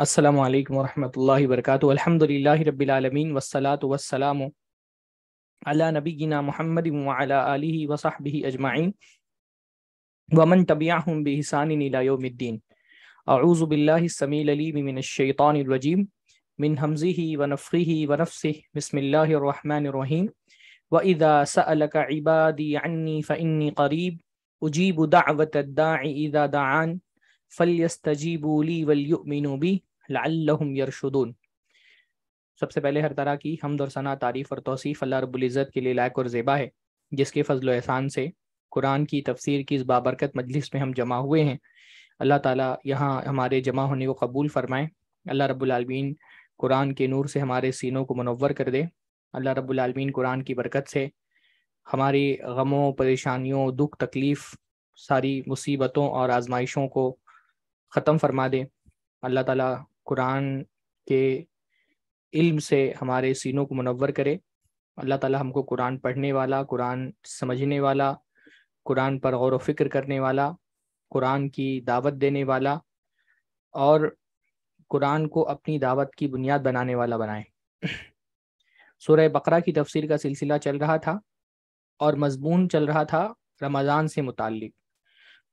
السلام عليكم ورحمة الله وبركاته الحمد لله رب العالمين والصلاة والسلام على نبينا محمد وعلى آله وصحبه أجمعين ومن تبعهم بإحسان إلى يوم الدين أعوذ بالله السميع العليم من الشيطان الرجيم من همزه ونفخه ونفسه بسم الله الرحمن الرحيم وإذا سألك عبادي عني فإني قريب أجيب دعوة الداعي إذا دعان फलयस्तजीबूली सबसे पहले हर तरह की हमद और सना तारीफ़ और तोसीफ़ अल्लाह रबुल्ज़त के लिए लायक और ज़ेबा है जिसके फजल एहसान से कुरान की तफसीर की इस बाबरकत मजलिस में हम जमा हुए हैं अल्लाह ताला यहाँ हमारे जमा होने को कबूल फ़रमाएं अल्लाह रब्बुलमीन कुरान के नूर से हमारे सीनों को मनवर कर दे अल्लाह रब्बुलमीन कुरान की बरकत से हमारी गमों परेशानियों दुख तकलीफ़ सारी मुसीबतों और आजमाइशों को ख़त्म फरमा दें अल्लाह ताला कुरान के इल्म से हमारे सीनों को मनवर करे अल्लाह ताला हमको कुरान पढ़ने वाला कुरान समझने वाला कुरान पर गौर व करने वाला कुरान की दावत देने वाला और कुरान को अपनी दावत की बुनियाद बनाने वाला बनाए सूर्य बकरा की तफसीर का सिलसिला चल रहा था और मजमून चल रहा था रमज़ान से मुतल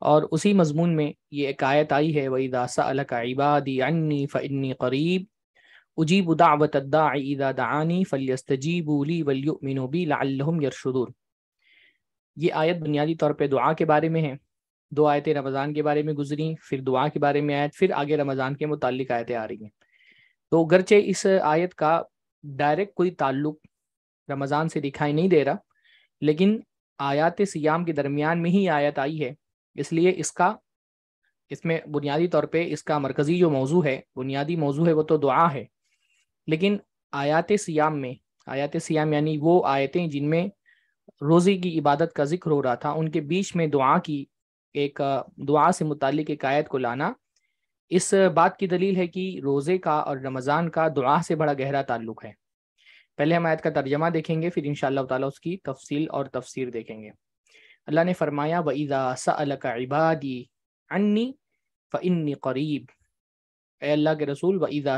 और उसी मजमून में ये एक आयत आई है वही दासा अलकबादी फ़नी करीब उजीब उदावतदा दानी फलियस्तजीबूली वलियुमिनबी मिनोबी यरशुदूर ये आयत बुनियादी तौर पर दुआ के बारे में है दो आयतें रमज़ान के बारे में गुजरी फिर दुआ के बारे में आयत फिर आगे रमज़ान के मुतल आयतें आ रही हैं तो गरचे इस आयत का डायरेक्ट कोई ताल्लुक रमज़ान से दिखाई नहीं दे रहा लेकिन आयात सियाम के दरमियान में ही आयत आई है इसलिए इसका इसमें बुनियादी तौर पे इसका मरकज़ी जो मौजू है बुनियादी मौजू है वो तो दुआ है लेकिन आयात सियाम में आयात सियाम यानी वो आयतें जिनमें रोज़े की इबादत का जिक्र हो रहा था उनके बीच में दुआ की एक दुआ से मुतल एक आयत को लाना इस बात की दलील है कि रोज़े का और रमज़ान का दुआ से बड़ा गहरा ताल्लुक है पहले हम आयत का तर्जमा देखेंगे फिर इन ताला उसकी तफसील और तफसीर देखेंगे अल्लाह ने फरमाया वईदा का इबादी अन्नी इन्नी करीब अल्लाह के रसूल वईदा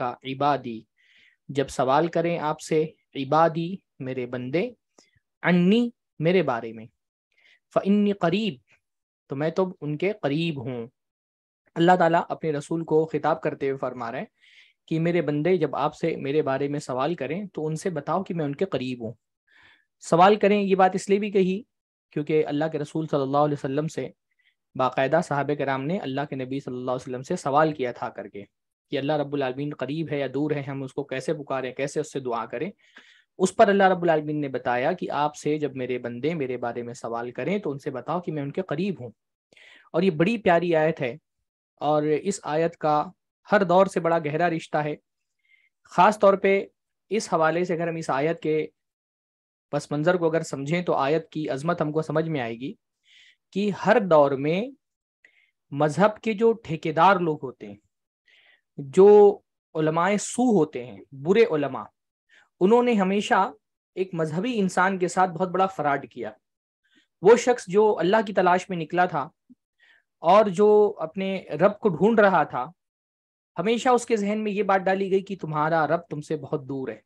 का इबादी जब सवाल करें आपसे इबादी मेरे बंदे अन्नी मेरे बारे में इन्नी करीब तो मैं तो उनके करीब हूँ अल्लाह ताला अपने रसूल को ख़िताब करते हुए फरमा रहे हैं कि मेरे बंदे जब आपसे मेरे बारे में सवाल करें तो उनसे बताओ कि मैं उनके करीब हूँ सवाल करें ये बात इसलिए भी कही क्योंकि अल्लाह के रसूल सल्लल्लाहु अलैहि वसल्लम से बाकायदा साहब कराम ने अल्लाह के नबी सल्लल्लाहु अलैहि वसल्लम से सवाल किया था करके कि अल्लाह रब्बुल आलमीन करीब है या दूर है हम उसको कैसे पुकारें कैसे उससे दुआ करें उस पर अल्लाह रब्बुल आलमीन ने बताया कि आपसे जब मेरे बंदे मेरे बारे में सवाल करें तो उनसे बताओ कि मैं उनके करीब हूँ और ये बड़ी प्यारी आयत है और इस आयत का हर दौर से बड़ा गहरा रिश्ता है ख़ास तौर पर इस हवाले से अगर हम इस आयत के पस मंजर को अगर समझें तो आयत की अजमत हमको समझ में आएगी कि हर दौर में मजहब के जो ठेकेदार लोग होते हैं जो उलमाए सू होते हैं बुरे उलमा उन्होंने हमेशा एक मजहबी इंसान के साथ बहुत बड़ा फराड किया वो शख्स जो अल्लाह की तलाश में निकला था और जो अपने रब को ढूंढ रहा था हमेशा उसके जहन में ये बात डाली गई कि तुम्हारा रब तुमसे बहुत दूर है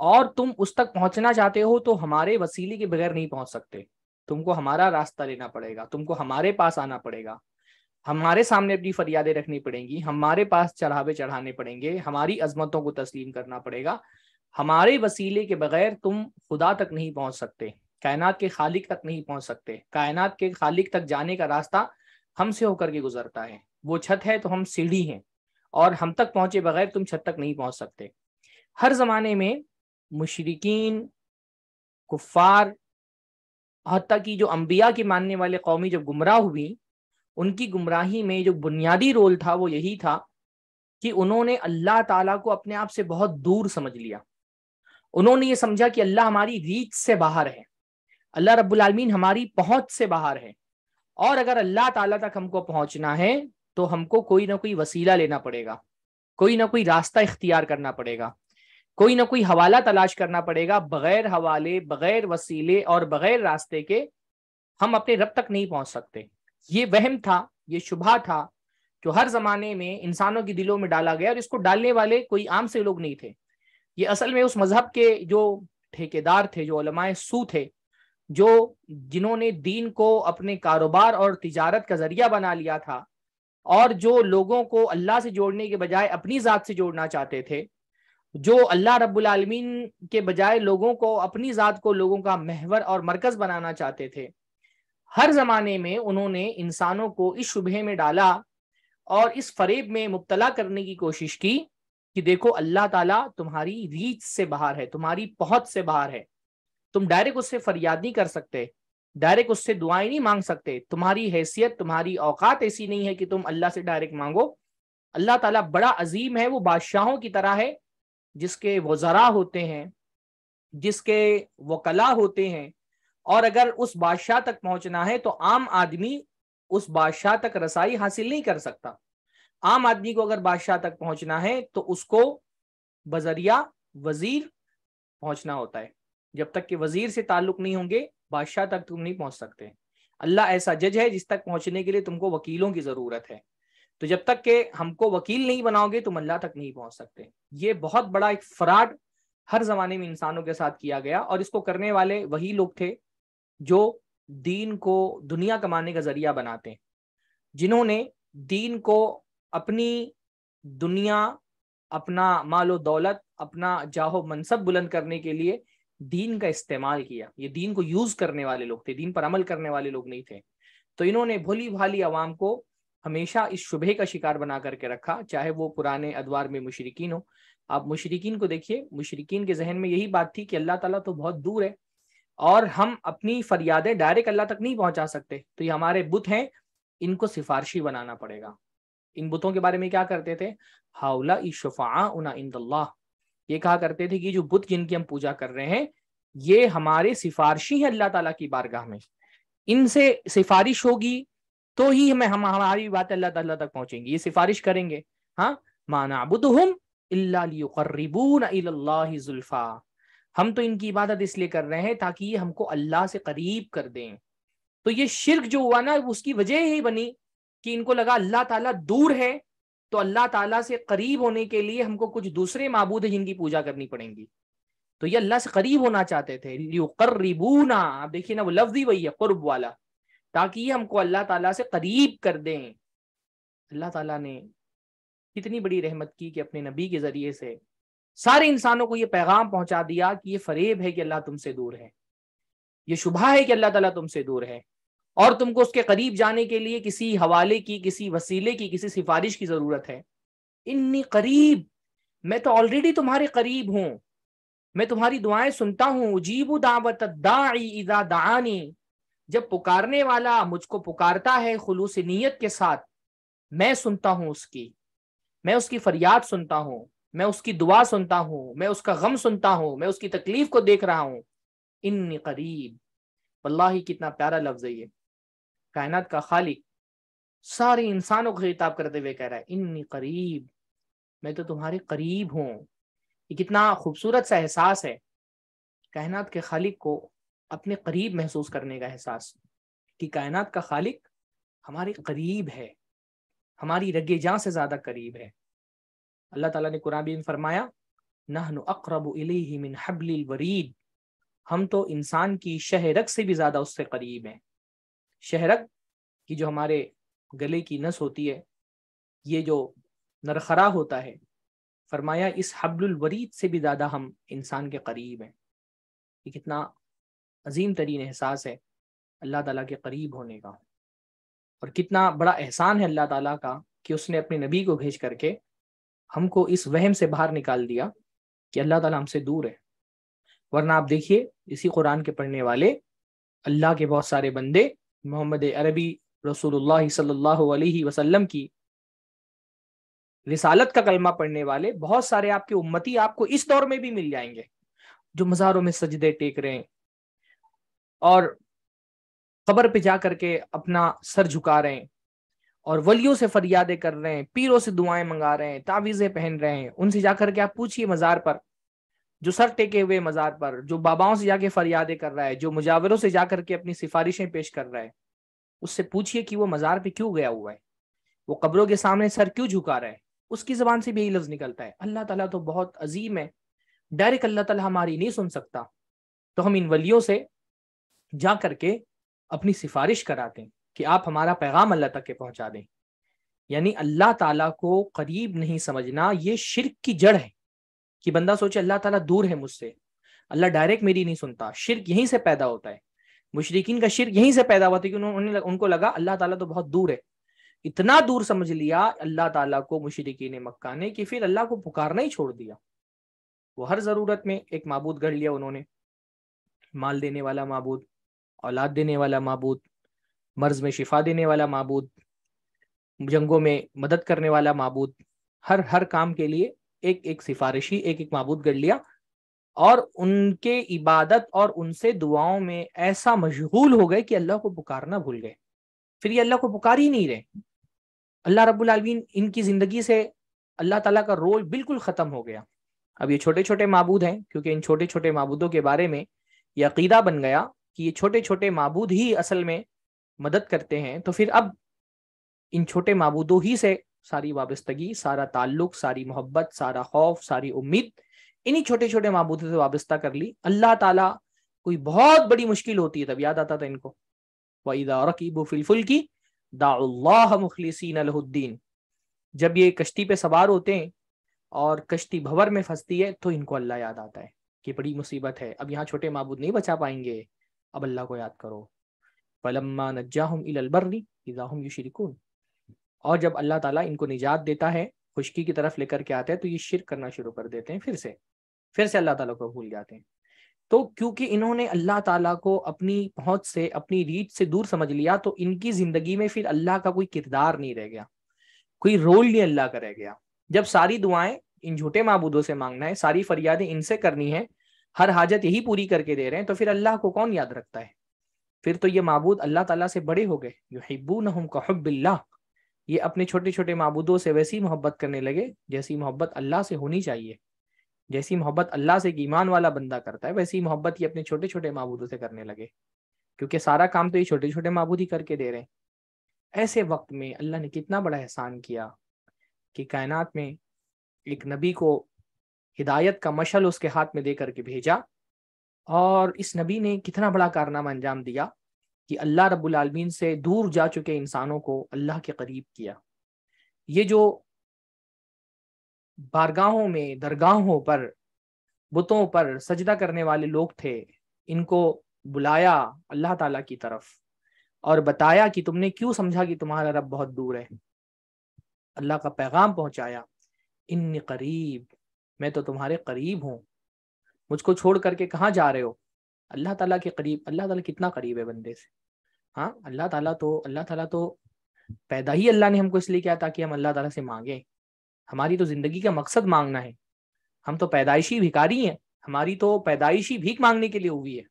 और तुम उस तक पहुंचना चाहते हो तो हमारे वसीले के बगैर नहीं पहुंच सकते तुमको हमारा रास्ता लेना पड़ेगा तुमको हमारे पास आना पड़ेगा हमारे सामने अपनी फरियादें रखनी पड़ेंगी हमारे पास चढ़ावे चढ़ाने पड़ेंगे हमारी अजमतों को तस्लीम करना पड़ेगा हमारे वसीले के बगैर तुम खुदा तक नहीं पहुंच सकते कायनात के खालिक तक नहीं पहुंच सकते कायनात के खालिक तक जाने का रास्ता हमसे होकर के गुजरता है वो छत है तो हम सीढ़ी हैं और हम तक पहुंचे बगैर तुम छत तक नहीं पहुंच सकते हर जमाने में मुशरकिन कुफार हती कि जो अम्बिया के मानने वाले कौमी जब गुमराह हुई उनकी गुमराही में जो बुनियादी रोल था वो यही था कि उन्होंने अल्लाह ताला को अपने आप से बहुत दूर समझ लिया उन्होंने ये समझा कि अल्लाह हमारी रीच से बाहर है अल्लाह रब्बुल हमारी पहुंच से बाहर है और अगर अल्लाह ताला तक हमको पहुंचना है तो हमको कोई ना कोई वसीला लेना पड़ेगा कोई ना कोई रास्ता इख्तियार करना पड़ेगा कोई ना कोई हवाला तलाश करना पड़ेगा बगैर हवाले बगैर वसीले और बगैर रास्ते के हम अपने रब तक नहीं पहुंच सकते ये वहम था ये शुभा था जो हर जमाने में इंसानों के दिलों में डाला गया और इसको डालने वाले कोई आम से लोग नहीं थे ये असल में उस मजहब के जो ठेकेदार थे जो अलमाए सू थे जो जिन्होंने दीन को अपने कारोबार और तिजारत का जरिया बना लिया था और जो लोगों को अल्लाह से जोड़ने के बजाय अपनी ज़ात से जोड़ना चाहते थे जो अल्लाह रब्बुल आलमीन के बजाय लोगों को अपनी ज़ात को लोगों का महवर और मरकज बनाना चाहते थे हर जमाने में उन्होंने इंसानों को इस शुभे में डाला और इस फरेब में मुबतला करने की कोशिश की कि देखो अल्लाह ताला तुम्हारी रीच से बाहर है तुम्हारी पहुंच से बाहर है तुम डायरेक्ट उससे फरियाद नहीं कर सकते डायरेक्ट उससे दुआएं नहीं मांग सकते तुम्हारी हैसियत तुम्हारी औकात ऐसी नहीं है कि तुम अल्लाह से डायरेक्ट मांगो अल्लाह ताला बड़ा अजीम है वो बादशाहों की तरह है जिसके वजरा होते हैं जिसके वकला होते हैं और अगर उस बादशाह तक पहुंचना है तो आम आदमी उस बादशाह तक रसाई हासिल नहीं कर सकता आम आदमी को अगर बादशाह तक पहुंचना है तो उसको बजरिया वजीर पहुंचना होता है जब तक कि वजीर से ताल्लुक नहीं होंगे बादशाह तक तुम नहीं पहुंच सकते अल्लाह ऐसा जज है जिस तक पहुंचने के लिए तुमको वकीलों की जरूरत है तो जब तक के हमको वकील नहीं बनाओगे तो मल्ला तक नहीं पहुंच सकते ये बहुत बड़ा एक फ्रॉड हर जमाने में इंसानों के साथ किया गया और इसको करने वाले वही लोग थे जो दीन को दुनिया कमाने का जरिया बनाते हैं जिन्होंने दीन को अपनी दुनिया अपना मालो दौलत अपना जाहो मनसब बुलंद करने के लिए दीन का इस्तेमाल किया ये दीन को यूज करने वाले लोग थे दीन पर अमल करने वाले लोग नहीं थे तो इन्होंने भोली भाली आवाम को हमेशा इस शुभे का शिकार बना करके रखा चाहे वो पुराने अदवार में मुशरकिन हो आप मुशरकिन को देखिए मुशरकिन के जहन में यही बात थी कि अल्लाह तला तो बहुत दूर है और हम अपनी फरियादें डायरेक्ट अल्लाह तक नहीं पहुंचा सकते तो ये हमारे बुत हैं इनको सिफारशी बनाना पड़ेगा इन बुतों के बारे में क्या करते थे हाउला शफा उना इन ये कहा करते थे कि जो बुत जिनकी हम पूजा कर रहे हैं ये हमारे सिफारशी है अल्लाह ताला की बारगाह में इनसे सिफारिश होगी तो ही हमें हम हमारी बात अल्लाह तला तक पहुंचेंगी ये सिफारिश करेंगे हाँ माना मानाबुदहम इल्लाल्लाजुल्फा हम तो इनकी इबादत इसलिए कर रहे हैं ताकि ये हमको अल्लाह से करीब कर दें तो ये शिरक जो हुआ ना उसकी वजह ही बनी कि इनको लगा अल्लाह ताला दूर है तो अल्लाह ताला से करीब होने के लिए हमको कुछ दूसरे मबूद है जिनकी पूजा करनी पड़ेगी तो ये अल्लाह से करीब होना चाहते थे आप देखिए ना वो लफ्ज ही वही है कुर्ब वाला ताकि ये हमको अल्लाह ताला से करीब कर दें अल्लाह ताला ने इतनी बड़ी रहमत की कि अपने नबी के ज़रिए से सारे इंसानों को ये पैगाम पहुंचा दिया कि ये फरेब है कि अल्लाह तुमसे दूर है ये शुभा है कि अल्लाह ताला तुमसे दूर है और तुमको उसके करीब जाने के लिए किसी हवाले की किसी वसीले की किसी सिफारिश की ज़रूरत है इन्नी करीब मैं तो ऑलरेडी तुम्हारे करीब हूँ मैं तुम्हारी दुआएं सुनता हूँ उजीबू दावत दाई इजा दानी जब पुकारने वाला मुझको पुकारता है खलूस नीयत के साथ मैं सुनता हूँ उसकी मैं उसकी फरियाद सुनता हूँ मैं उसकी दुआ सुनता हूँ मैं उसका गम सुनता हूँ मैं उसकी तकलीफ को देख रहा हूँ इन करीब अल्लाह ही कितना प्यारा लफ्ज है ये कायनात का खालिक सारे इंसानों को खिताब करते हुए कह रहा है इन करीब मैं तो तुम्हारे करीब हूँ ये कितना खूबसूरत सा एहसास है कायनात के खालिक को अपने करीब महसूस करने का एहसास कि कायनात का खालिक हमारे करीब है हमारी रगे जहाँ से ज़्यादा करीब है अल्लाह ताला ने कुरान में फरमाया नहन अकरब मिन हबलिल वरीद हम तो इंसान की शहरक से भी ज़्यादा उससे करीब हैं शहरक की जो हमारे गले की नस होती है ये जो नरखरा होता है फरमाया इस हबलुल वरीद से भी ज़्यादा हम इंसान के करीब हैं ये कितना अजीम तरीन एहसास है अल्लाह ताला के करीब होने का और कितना बड़ा एहसान है अल्लाह ताला का कि उसने अपने नबी को भेज करके हमको इस वहम से बाहर निकाल दिया कि अल्लाह ताला हमसे दूर है वरना आप देखिए इसी कुरान के पढ़ने वाले अल्लाह के बहुत सारे बंदे मोहम्मद अरबी रसूल सल्लल्लाहु वसलम की रिसालत का कलमा पढ़ने वाले बहुत सारे आपके उम्मती आपको इस दौर में भी मिल जाएंगे जो मज़ारों में सजदे टेक रहे हैं और खबर पे जा करके अपना सर झुका रहे हैं और वलियों से फरियादे कर रहे हैं पीरों से दुआएं मंगा रहे हैं तावीज़ें पहन रहे हैं उनसे जाकर के आप पूछिए मज़ार पर जो सर टेके हुए मज़ार पर जो बाबाओं से जाके फरियादे कर रहा है जो मुजावरों से जाकर के अपनी सिफारिशें पेश कर रहा है उससे पूछिए कि वो मज़ार पे क्यों गया हुआ है वो कब्रों के सामने सर क्यों झुका रहा है उसकी ज़बान से भी यही लफ्ज़ निकलता है अल्लाह ताला तो बहुत अजीम है डायरेक्ट अल्लाह ताला हमारी नहीं सुन सकता तो हम इन वलियों से जा करके अपनी सिफारिश कराते हैं कि आप हमारा पैगाम अल्लाह तक के पहुंचा दें यानी अल्लाह ताला को करीब नहीं समझना ये शिरक की जड़ है कि बंदा सोचे अल्लाह ताला दूर है मुझसे अल्लाह डायरेक्ट मेरी नहीं सुनता शिरक यहीं से पैदा होता है मुशरकिन का शिरक यहीं से पैदा हुआ था कि उन्होंने उनको लगा अल्लाह ताला तो बहुत दूर है इतना दूर समझ लिया अल्लाह ताला को मुशरकिन मक्का ने कि फिर अल्लाह को पुकारना ही छोड़ दिया वो हर ज़रूरत में एक मबूद गढ़ लिया उन्होंने माल देने वाला मबूद औलाद देने वाला मबूद मर्ज में शिफा देने वाला मबूद जंगों में मदद करने वाला मबूद हर हर काम के लिए एक एक सिफारिशी एक एक मबूद कर लिया और उनके इबादत और उनसे दुआओं में ऐसा मशगूल हो गए कि अल्लाह को पुकारना भूल गए फिर ये अल्लाह को पुकार ही नहीं रहे अल्लाह रब्बुल आलमीन इनकी ज़िंदगी से अल्लाह ताला का रोल बिल्कुल ख़त्म हो गया अब ये छोटे छोटे मबूद हैं क्योंकि इन छोटे छोटे मबूदों के बारे में यकीदा बन गया कि ये छोटे छोटे मबूद ही असल में मदद करते हैं तो फिर अब इन छोटे मबूदों ही से सारी वाबस्तगी सारा ताल्लुक सारी मोहब्बत सारा खौफ सारी उम्मीद इन्हीं छोटे छोटे मबूदों से वाबस्ता कर ली अल्लाह ताला कोई बहुत बड़ी मुश्किल होती है तब याद आता था इनको वईदा रकीबू फिलफुल की दाउल्लाह जब ये कश्ती पे सवार होते हैं और कश्ती भंवर में फंसती है तो इनको अल्लाह याद आता है कि बड़ी मुसीबत है अब यहाँ छोटे मबूद नहीं बचा पाएंगे अब अल्लाह को याद करो फलम्मा नज्जाहुम इज़ाहुम युशरिकून और जब अल्लाह ताला इनको निजात देता है खुशकी की तरफ लेकर के आता है तो ये शिर करना शुरू कर देते हैं फिर से फिर से अल्लाह ताला को भूल जाते हैं तो क्योंकि इन्होंने अल्लाह ताला को अपनी पहुंच से अपनी रीच से दूर समझ लिया तो इनकी जिंदगी में फिर अल्लाह का कोई किरदार नहीं रह गया कोई रोल नहीं अल्लाह का रह गया जब सारी दुआएं इन झूठे महबूदों से मांगना है सारी फरियादें इनसे करनी है हर हाजत यही पूरी करके दे रहे हैं तो फिर अल्लाह को कौन याद रखता है फिर तो ये मबूद अल्लाह तला से बड़े हो गए युहिबू नहम ये अपने छोटे छोटे मबूदों से वैसी मोहब्बत करने लगे जैसी मोहब्बत अल्लाह से होनी चाहिए जैसी मोहब्बत अल्लाह से एक ईमान वाला बंदा करता है वैसी मोहब्बत ये अपने छोटे छोटे मबूदों से करने लगे क्योंकि सारा काम तो ये छोटे छोटे मबूद ही करके दे रहे हैं ऐसे वक्त में अल्लाह ने कितना बड़ा एहसान किया कि कायनात में एक नबी को हिदायत का मशल उसके हाथ में दे करके भेजा और इस नबी ने कितना बड़ा कारनामा अंजाम दिया कि अल्लाह रब्बुल आलमीन से दूर जा चुके इंसानों को अल्लाह के करीब किया ये जो बारगाहों में दरगाहों पर बुतों पर सजदा करने वाले लोग थे इनको बुलाया अल्लाह ताला की तरफ और बताया कि तुमने क्यों समझा कि तुम्हारा रब बहुत दूर है अल्लाह का पैगाम पहुंचाया इन करीब मैं तो तुम्हारे करीब हूँ मुझको छोड़ करके कहाँ जा रहे हो अल्लाह ताला के करीब अल्लाह ताला कितना करीब है बंदे से हाँ अल्लाह ताला तो अल्लाह ताला तो पैदा ही अल्लाह ने हमको इसलिए किया ताकि हम अल्लाह ताला से मांगे हमारी तो ज़िंदगी का मकसद मांगना है हम तो पैदाइशी भिकारी हैं हमारी तो पैदाइशी भीख मांगने के लिए हुई है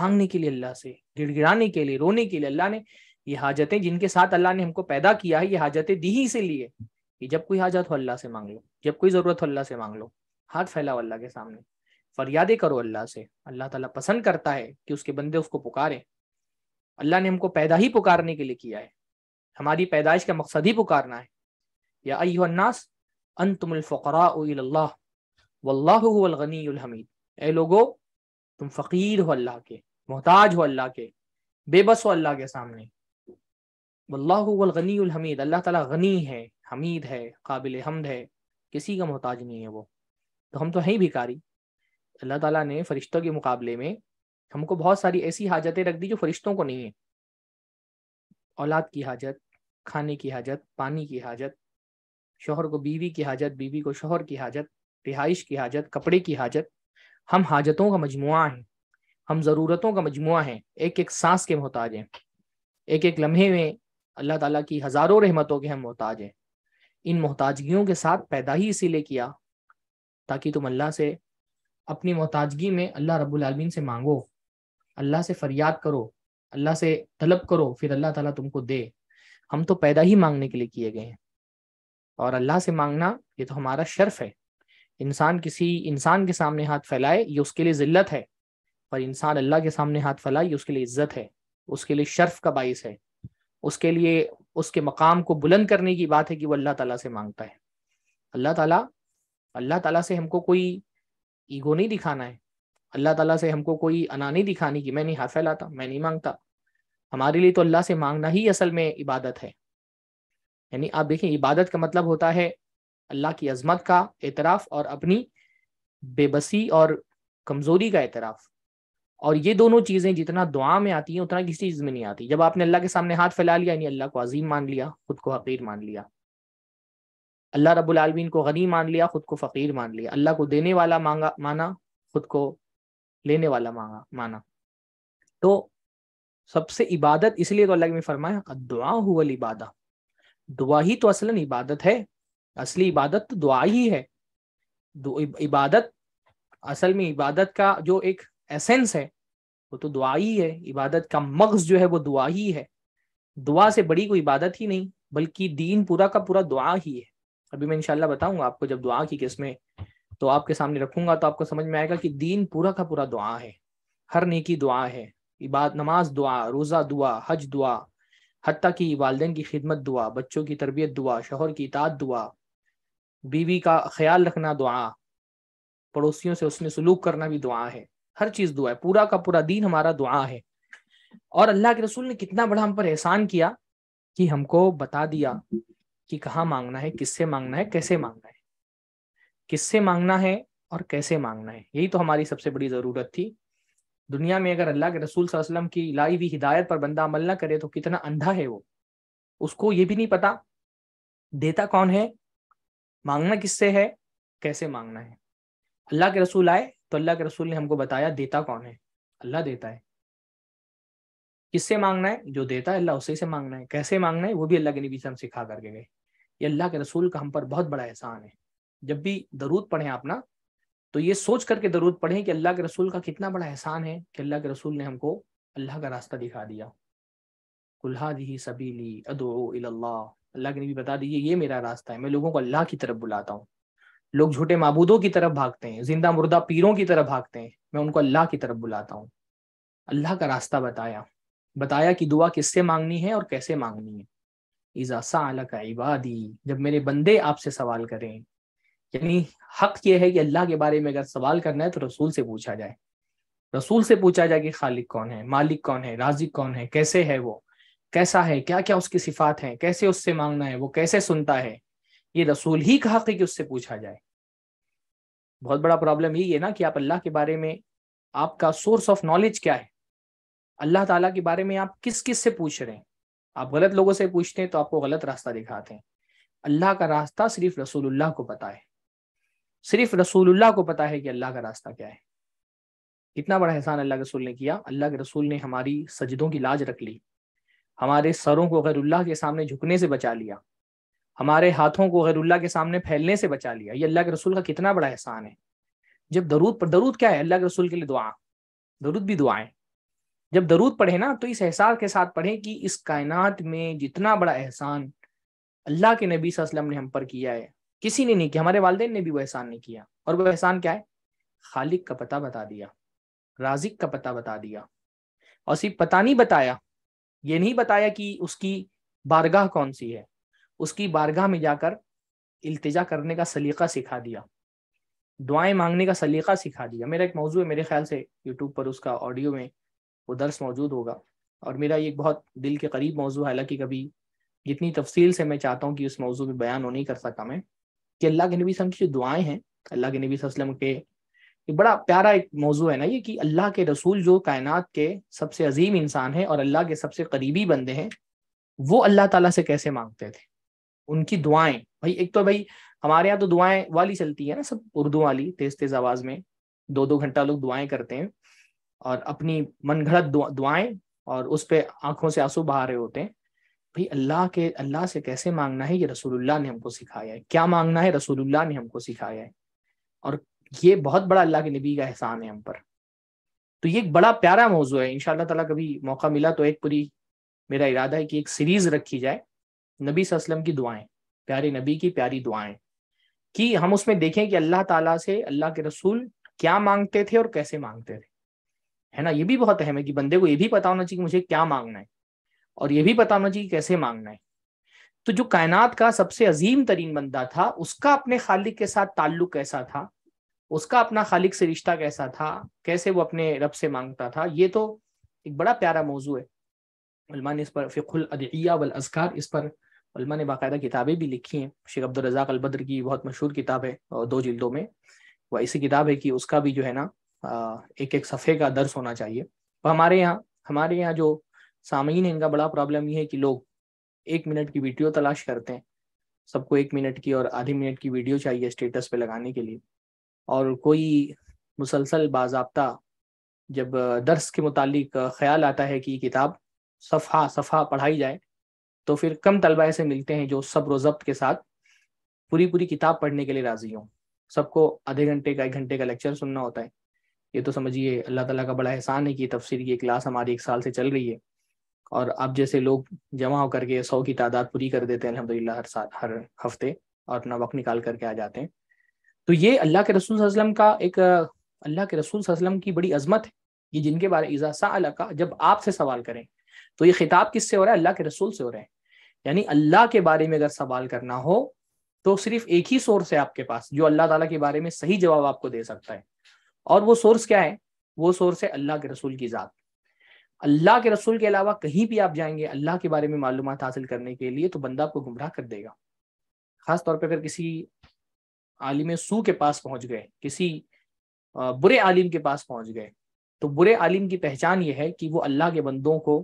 मांगने के लिए अल्लाह से गिड़गिड़ाने के लिए रोने के लिए अल्लाह ने ये हाजतें जिनके साथ अल्लाह ने हमको पैदा किया है ये हाजतें दी ही इसीलिए कि जब कोई हाजत हो अल्लाह से मांग लो जब कोई ज़रूरत हो अल्लाह से मांग लो हाथ फैलाओ अल्लाह के सामने फरियादे करो अल्लाह से अल्लाह ताला पसंद करता है कि उसके बंदे उसको पुकारें अल्लाह ने हमको पैदा ही पुकारने के लिए किया है हमारी पैदाइश का मकसद ही पुकारना है या अय्युन्नास अनतुमफ़रा वल्लागनीहमीद ए लोगो तुम फ़कीर हो अल्लाह के मोहताज हो अल्लाह के बेबस हो अल्लाह के सामने हमीद अल्लाह ताला गनी है हमीद है काबिल हमद है किसी का मोहताज नहीं है वो तो हम तो हैं भिकारी अल्लाह ताला ने फरिश्तों के मुकाबले में हमको बहुत सारी ऐसी हाजतें रख दी जो फरिश्तों को नहीं है औलाद की हाजत खाने की हाजत पानी की हाजत शोहर को बीवी की हाजत बीवी को शोहर की हाजत रिहाइश की हाजत कपड़े की हाजत हम हाजतों का मजमु हैं हम ज़रूरतों का मजमु हैं एक एक सांस के मोहताज हैं एक एक लम्हे में अल्लाह ताला की हज़ारों रहमतों के हम मोहताज हैं इन मोहताजगियों के साथ पैदा ही इसीलिए किया ताकि तुम अल्लाह से अपनी मोहताजगी में अल्लाह रब्बुल आलमीन से मांगो अल्लाह से फरियाद करो अल्लाह से तलब करो फिर अल्लाह ताला तुमको दे हम तो पैदा ही मांगने के लिए किए गए हैं और अल्लाह से मांगना ये तो हमारा शर्फ है इंसान किसी इंसान के सामने हाथ फैलाए ये उसके लिए जिल्लत है पर इंसान अल्लाह के सामने हाथ फैलाए ये उसके लिए इज्जत है उसके लिए शर्फ का बाइस है उसके लिए उसके मकाम को बुलंद करने की बात है कि वो अल्लाह ताला से मांगता है अल्लाह ताला अल्लाह ताला से हमको कोई ईगो नहीं दिखाना है अल्लाह ताला से हमको कोई अना नहीं दिखानी कि मैं नहीं हाथ फैलाता मैं नहीं मांगता हमारे लिए तो अल्लाह से मांगना ही असल में इबादत है यानी आप देखें इबादत का मतलब होता है अल्लाह की अजमत का एतराफ़ और अपनी बेबसी और कमज़ोरी का एतराफ़ और ये दोनों चीजें जितना दुआ में आती हैं उतना किसी चीज में नहीं आती जब आपने अल्लाह के सामने हाथ फैला लिया यानी अल्लाह को अजीम मान लिया खुद को हकीर मान लिया अल्लाह रब्बुल आलमीन को गनी मान लिया खुद को फ़कीर मान लिया अल्लाह को देने वाला मांगा माना खुद को लेने वाला मांगा माना तो सबसे इबादत इसलिए तो अल्लाह ने फरमाया दुआ हुल इबादा दुआ ही तो असलन इबादत है असली इबादत तो दुआ ही है इबादत असल में इबादत का जो एक एसेंस है वो तो दुआ ही है इबादत का मगज जो है वो दुआ ही है दुआ से बड़ी कोई इबादत ही नहीं बल्कि दीन पूरा का पूरा दुआ ही है अभी मैं इनशाला बताऊंगा आपको जब दुआ की किस्में तो आपके सामने रखूंगा तो आपको समझ में आएगा कि दीन पूरा का पूरा दुआ है हर नेकी दुआ है इबाद नमाज दुआ रोज़ा दुआ हज दुआ हती की वालदेन की खिदमत दुआ बच्चों की तरबियत दुआ शोहर की इताद दुआ बीवी का ख्याल रखना दुआ पड़ोसियों से उसने सलूक करना भी दुआ है हर चीज दुआ है पूरा का पूरा दीन हमारा दुआ है और अल्लाह के रसूल ने कितना बड़ा हम पर एहसान किया कि हमको बता दिया कि कहाँ मांगना है किससे मांगना है कैसे मांगना है किससे मांगना है और कैसे मांगना है यही तो हमारी सबसे बड़ी ज़रूरत थी दुनिया में अगर अल्लाह के रसूल वसल्लम की लाई हुई हिदायत पर बंदा अमल ना करे तो कितना अंधा है वो उसको ये भी नहीं पता देता कौन है मांगना किससे है कैसे मांगना है अल्लाह के रसूल आए तो अल्लाह के रसूल ने हमको बताया देता कौन है अल्लाह देता है किससे मांगना है जो देता है अल्लाह उसी से मांगना है कैसे मांगना है वो भी अल्लाह के नबी से हम सिखा करके गए ये अल्लाह के रसूल का हम पर बहुत बड़ा एहसान है जब भी दरूद पढ़े अपना तो ये सोच करके दरूद पढ़े कि अल्लाह के रसूल का कितना बड़ा एहसान है कि अल्लाह के रसूल ने हमको अल्लाह का रास्ता दिखा दिया कुल्हादी सबीली अदो अल्लाह के नबी बता दीजिए ये मेरा रास्ता है मैं लोगों को अल्लाह की तरफ बुलाता हूँ लोग झूठे मबूदों की तरफ भागते हैं जिंदा मुर्दा पीरों की तरफ भागते हैं मैं उनको अल्लाह की तरफ बुलाता हूँ अल्लाह का रास्ता बताया बताया कि दुआ किससे मांगनी है और कैसे मांगनी है इजासा अल का इबादी जब मेरे बंदे आपसे सवाल करें यानी हक ये है कि अल्लाह के बारे में अगर सवाल करना है तो रसूल से पूछा जाए रसूल से पूछा जाए कि खालिक कौन है मालिक कौन है राजिक कौन है कैसे है वो कैसा है क्या क्या उसकी सिफात है कैसे उससे मांगना है वो कैसे सुनता है ये रसूल ही का हक है कि उससे पूछा जाए बहुत बड़ा प्रॉब्लम यही है ना कि आप अल्लाह के बारे में आपका सोर्स ऑफ नॉलेज क्या है अल्लाह ताला के बारे में आप किस किस से पूछ रहे हैं आप गलत लोगों से पूछते हैं तो आपको गलत रास्ता दिखाते हैं अल्लाह का रास्ता सिर्फ रसूलुल्लाह को पता है सिर्फ रसूलुल्लाह को पता है कि अल्लाह का रास्ता क्या है कितना बड़ा एहसान अल्लाह के रसूल ने किया अल्लाह के रसूल ने हमारी सजदों की लाज रख ली हमारे सरों को गैरुल्लाह के सामने झुकने से बचा लिया हमारे हाथों को गैरुल्ला के सामने फैलने से बचा लिया ये अल्लाह के रसूल का कितना बड़ा एहसान है जब दरूद पर दरूद क्या है अल्लाह के रसूल के लिए दुआ दरूद भी दुआएं जब दरूद पढ़े ना तो इस एहसास के साथ पढ़े कि इस कायनात में जितना बड़ा एहसान अल्लाह के नबी वसल्लम ने हम पर किया है किसी ने नहीं किया हमारे वालदे ने भी वो एहसान नहीं किया और वह एहसान क्या है खालिक का पता बता दिया राजिक का पता बता दिया और सिर्फ पता नहीं बताया ये नहीं बताया कि उसकी बारगाह कौन सी है उसकी बारगाह में जाकर इल्तिजा करने का सलीका सिखा दिया दुआएं मांगने का सलीका सिखा दिया मेरा एक मौजू है मेरे ख्याल से यूट्यूब पर उसका ऑडियो में वो दर्स मौजूद होगा और मेरा ये बहुत दिल के करीब मौजू है हालांकि कभी जितनी तफसील से मैं चाहता हूँ कि उस मौजू में बयान हो नहीं कर सका मैं कि अल्लाह के नबी वसम की जो दुआएं हैं अल्लाह के नबी वसलम के ये बड़ा प्यारा एक मौजू है ना ये कि अल्लाह के रसूल जो कायनात के सबसे अजीम इंसान है और अल्लाह के सबसे करीबी बंदे हैं वो अल्लाह ताला से कैसे मांगते थे उनकी दुआएं भाई एक तो भाई हमारे यहाँ तो दुआएं वाली चलती है ना सब उर्दू वाली तेज तेज आवाज में दो दो घंटा लोग दुआएं करते हैं और अपनी मन घड़त दुआएं और उस पर आंखों से आंसू बहा रहे होते हैं भाई अल्लाह के अल्लाह से कैसे मांगना है ये रसूलुल्लाह ने हमको सिखाया है क्या मांगना है रसूलुल्लाह ने हमको सिखाया है और ये बहुत बड़ा अल्लाह के नबी का एहसान है हम पर तो ये एक बड़ा प्यारा मौजू है इन ताला कभी मौका मिला तो एक पूरी मेरा इरादा है कि एक सीरीज रखी जाए नबी सल्लम की दुआएं प्यारे नबी की प्यारी दुआएं कि हम उसमें देखें कि अल्लाह ताला से अल्लाह के रसूल क्या मांगते थे और कैसे मांगते थे है ना ये भी बहुत अहम है कि बंदे को ये भी पता होना चाहिए कि मुझे क्या मांगना है और ये भी पता होना चाहिए कैसे मांगना है तो जो कायनात का सबसे अजीम तरीन बंदा था उसका अपने खालिक के साथ ताल्लुक कैसा था उसका अपना खालिक से रिश्ता कैसा था कैसे वो अपने रब से मांगता था ये तो एक बड़ा प्यारा मौजू है इस पर फ़िकुल अदिया वल अजकार इस पर उलमा ने बाकायदा किताबें भी लिखी हैं शेख अब्दुल रजाक अलबद्र की बहुत मशहूर किताब है दो जिल्दों में वह ऐसी किताब है कि उसका भी जो है ना एक एक सफ़े का दर्स होना चाहिए वह हमारे यहाँ हमारे यहाँ जो सामीन है इनका बड़ा प्रॉब्लम ये है कि लोग एक मिनट की वीडियो तलाश करते हैं सबको एक मिनट की और आधे मिनट की वीडियो चाहिए स्टेटस पे लगाने के लिए और कोई मुसलसल बाबा जब दर्स के मुतालिक ख्याल आता है कि किताब सफ़ा सफ़ा पढ़ाई जाए तो फिर कम तलबा ऐसे मिलते हैं जो सब रोजब्त के साथ पूरी पूरी किताब पढ़ने के लिए राजी हों सबको आधे घंटे का एक घंटे का लेक्चर सुनना होता है ये तो समझिए अल्लाह ताला का बड़ा एहसान है कि तफसीर की क्लास हमारी एक साल से चल रही है और अब जैसे लोग जमा होकर के सौ की तादाद पूरी कर देते हैं अलहमदिल्ला हर साल हर हफ्ते और अपना वक्त निकाल करके आ जाते हैं तो ये अल्लाह के रसूल वसलम का एक अल्लाह के रसूल वसलम की बड़ी अजमत है ये जिनके बारे इजासा अल्लाह का जब आपसे सवाल करें तो ये खिताब किससे हो रहा है अल्लाह के रसूल से हो रहे हैं यानी अल्लाह के बारे में अगर सवाल करना हो तो सिर्फ एक ही सोर्स है आपके पास जो अल्लाह ताला के बारे में सही जवाब आपको दे सकता है और वो सोर्स क्या है वो सोर्स है अल्लाह के रसूल की ज़ात अल्लाह के रसूल के अलावा कहीं भी आप जाएंगे अल्लाह के बारे में मालूम हासिल करने के लिए तो बंदा आपको गुमराह कर देगा खास तौर पर अगर किसी आलिम सू के पास पहुंच गए किसी बुरे आलिम के पास पहुंच गए तो बुरे आलिम की पहचान यह है कि वो अल्लाह के बंदों को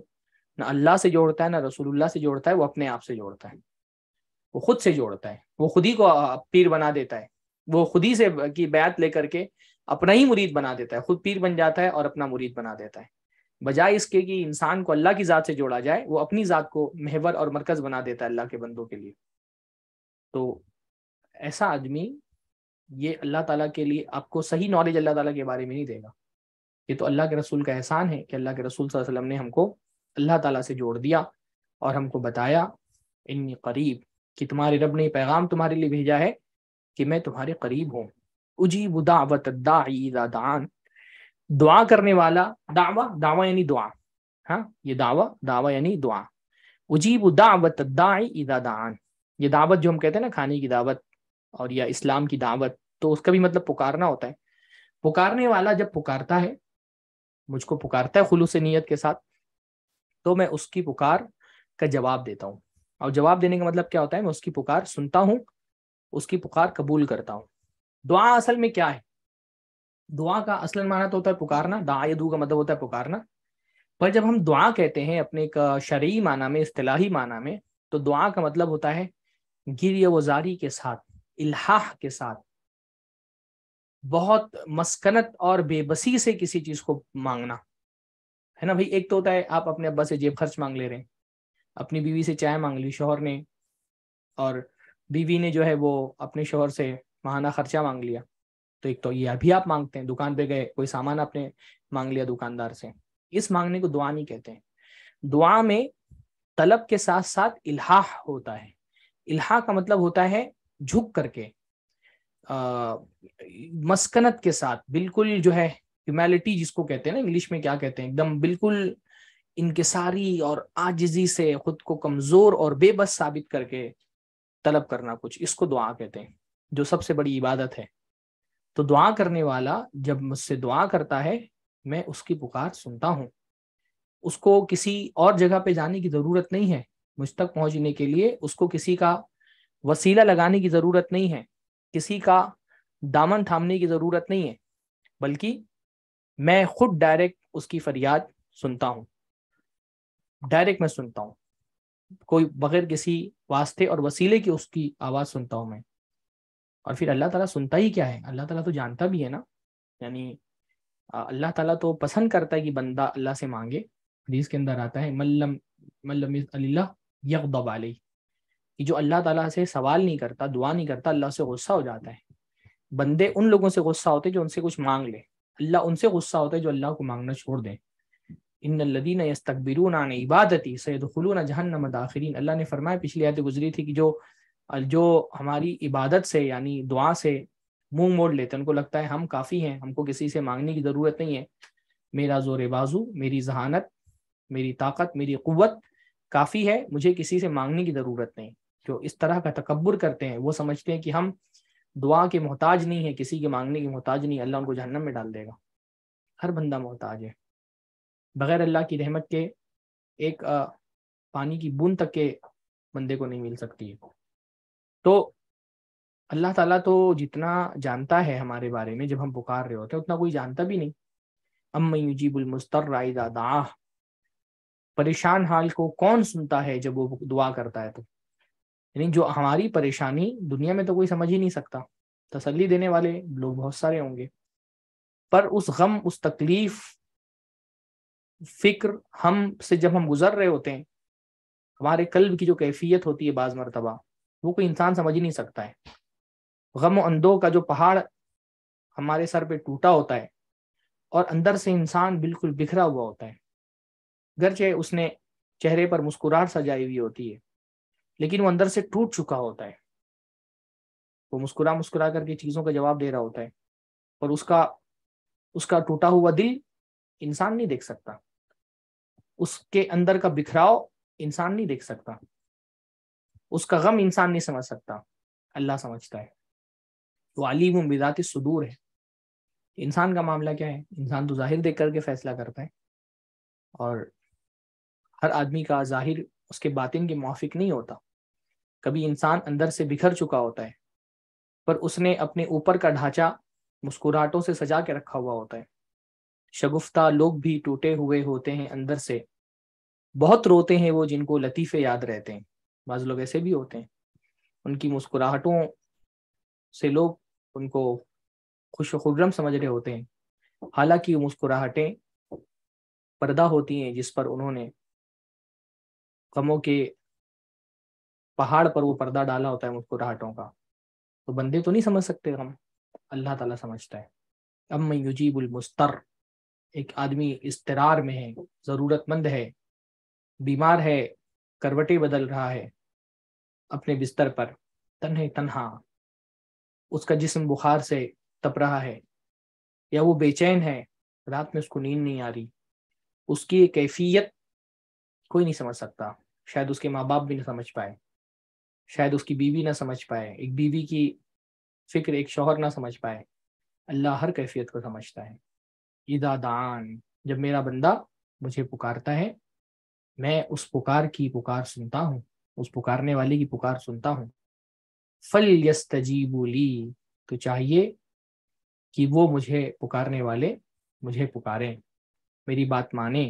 ना अल्लाह से जोड़ता है ना रसूलुल्लाह से जोड़ता है वो अपने आप से जोड़ता है वो खुद से जोड़ता है वो खुद ही को पीर बना देता है वो खुद ही से की बैत लेकर के अपना ही मुरीद बना देता है खुद पीर बन जाता है और अपना मुरीद बना देता है बजाय इसके कि इंसान को अल्लाह की ज़ात से जोड़ा जाए वो अपनी ज़ात को महवर और मरकज़ बना देता है अल्लाह के बंदों के लिए तो ऐसा आदमी ये अल्लाह ताला के लिए आपको सही नॉलेज अल्लाह ताला के बारे में नहीं देगा ये तो अल्लाह के रसूल का एहसान है कि अल्लाह के रसूल वसल्लम ने हमको अल्लाह ताला से जोड़ दिया और हमको बताया इन करीब कि तुम्हारे रब ने पैगाम तुम्हारे लिए भेजा है कि मैं तुम्हारे करीब हूँ उजी बुदावत दान दुआ करने वाला दावा दावा यानी दुआ हाँ ये दावा दावा यानी दुआ उजीब दावत दान ये दावत जो हम कहते हैं ना खाने की दावत और या इस्लाम की दावत तो उसका भी मतलब पुकारना होता है पुकारने वाला जब पुकारता है मुझको पुकारता है खुलूस नीयत के साथ तो मैं उसकी पुकार का जवाब देता हूँ और जवाब देने का मतलब क्या होता है मैं उसकी पुकार सुनता हूँ उसकी पुकार कबूल करता हूँ दुआ असल में क्या है दुआ का असल माना तो होता है पुकारना दा दू का मतलब होता है पुकारना पर जब हम दुआ कहते हैं अपने एक शरी माना में अतलाही माना में तो दुआ का मतलब होता है गिर वजारी के साथ इल्हाह के साथ बहुत मस्कनत और बेबसी से किसी चीज को मांगना है ना भाई एक तो होता है आप अपने अब्बा से जेब खर्च मांग ले रहे हैं अपनी बीवी से चाय मांग ली शोहर ने और बीवी ने जो है वो अपने शोहर से महाना खर्चा मांग लिया तो एक तो यह भी आप मांगते हैं दुकान पे गए कोई सामान आपने मांग लिया दुकानदार से इस मांगने को दुआ नहीं कहते हैं दुआ में तलब के साथ साथ इलाह होता है इल्हा का मतलब होता है झुक करके आ, मस्कनत के साथ बिल्कुल जो है ह्यूमैलिटी जिसको कहते हैं ना इंग्लिश में क्या कहते हैं एकदम बिल्कुल इनकसारी और आजिजी से खुद को कमजोर और बेबस साबित करके तलब करना कुछ इसको दुआ कहते हैं जो सबसे बड़ी इबादत है तो दुआ करने वाला जब मुझसे दुआ करता है मैं उसकी पुकार सुनता हूँ उसको किसी और जगह पे जाने की जरूरत नहीं है मुझ तक पहुंचने के लिए उसको किसी का वसीला लगाने की जरूरत नहीं है किसी का दामन थामने की जरूरत नहीं है बल्कि मैं खुद डायरेक्ट उसकी फरियाद सुनता हूँ डायरेक्ट मैं सुनता हूँ कोई बगैर किसी वास्ते और वसीले की उसकी आवाज़ सुनता हूँ मैं और फिर अल्लाह ताला सुनता ही क्या है अल्लाह ताला तो जानता भी है ना यानी अल्लाह ताला तो पसंद करता है कि बंदा अल्लाह से मांगे हदीस के अंदर आता है मल्लम मल्लम यकदब अली कि जो अल्लाह ताला से सवाल नहीं करता दुआ नहीं करता अल्लाह से गुस्सा हो जाता है बंदे उन लोगों से गुस्सा होते जो उनसे कुछ मांग ले अल्लाह उनसे गुस्सा होता है जो अल्लाह को मांगना छोड़ दें इन लदीन यस्तकबिरून इबादती खलून जहन्नम दाखिरीन अल्लाह ने फरमाया पिछली आयत गुजरी थी कि जो जो हमारी इबादत से यानी दुआ से मुंह मोड़ लेते हैं उनको लगता है हम काफ़ी हैं हमको किसी से मांगने की ज़रूरत नहीं है मेरा जोर बाजू मेरी जहानत मेरी ताकत मेरी क़वत काफ़ी है मुझे किसी से मांगने की ज़रूरत नहीं जो इस तरह का तकबर करते हैं वो समझते हैं कि हम दुआ के मोहताज नहीं है किसी के मांगने के मोहताज नहीं अल्लाह उनको जहन्नम में डाल देगा हर बंदा मोहताज है बगैर अल्लाह की रहमत के एक आ, पानी की बूंद तक के बंदे को नहीं मिल सकती है तो अल्लाह ताला तो जितना जानता है हमारे बारे में जब हम पुकार रहे होते हैं उतना कोई जानता भी नहीं अम्मयूजीबुलमुस्तर राय दादा परेशान हाल को कौन सुनता है जब वो दुआ करता है तो यानी जो हमारी परेशानी दुनिया में तो कोई समझ ही नहीं सकता तसल्ली देने वाले लोग बहुत सारे होंगे पर उस गम उस तकलीफ फिक्र हम से जब हम गुजर रहे होते हैं हमारे कल्ब की जो कैफियत होती है बाज मरतबा वो कोई इंसान समझ ही नहीं सकता है गम अंदों का जो पहाड़ हमारे सर पे टूटा होता है और अंदर से इंसान बिल्कुल बिखरा हुआ होता है गरचे उसने चेहरे पर मुस्कुराहट सजाई हुई होती है लेकिन वो अंदर से टूट चुका होता है वो मुस्कुरा मुस्कुरा करके चीजों का जवाब दे रहा होता है और उसका उसका टूटा हुआ दिल इंसान नहीं देख सकता उसके अंदर का बिखराव इंसान नहीं देख सकता उसका गम इंसान नहीं समझ सकता अल्लाह समझता है तो आलिम बिदात सुदूर है इंसान का मामला क्या है इंसान तो जाहिर देख करके फैसला करता है और हर आदमी का जाहिर उसके बातिन के मुआफिक नहीं होता कभी इंसान अंदर से बिखर चुका होता है पर उसने अपने ऊपर का ढांचा मुस्कुराहटों से सजा के रखा हुआ होता है शगुफ्ता लोग भी टूटे हुए होते हैं अंदर से बहुत रोते हैं वो जिनको लतीफ़े याद रहते हैं बाज लोग ऐसे भी होते हैं उनकी मुस्कुराहटों से लोग उनको खुश खुर्रम समझ रहे होते हैं हालांकि मुस्कुराहटें पर्दा होती हैं जिस पर उन्होंने गमों के पहाड़ पर वो पर्दा डाला होता है मुस्कुराहटों का तो बंदे तो नहीं समझ सकते हम अल्लाह ताला समझता है अब मैं युजीबुल मुस्तर एक आदमी इस्तरार में है ज़रूरतमंद है बीमार है करवटे बदल रहा है अपने बिस्तर पर तन्हे तन्हा उसका जिसम बुखार से तप रहा है या वो बेचैन है रात में उसको नींद नहीं आ रही उसकी कैफियत कोई नहीं समझ सकता शायद उसके माँ बाप भी ना समझ पाए शायद उसकी बीवी ना समझ पाए एक बीवी की फिक्र एक शोहर ना समझ पाए अल्लाह हर कैफियत को समझता है इदा दान जब मेरा बंदा मुझे पुकारता है मैं उस पुकार की पुकार सुनता हूँ उस पुकारने वाले की पुकार सुनता हूँ फल बोली तो चाहिए कि वो मुझे पुकारने वाले मुझे पुकारें मेरी बात माने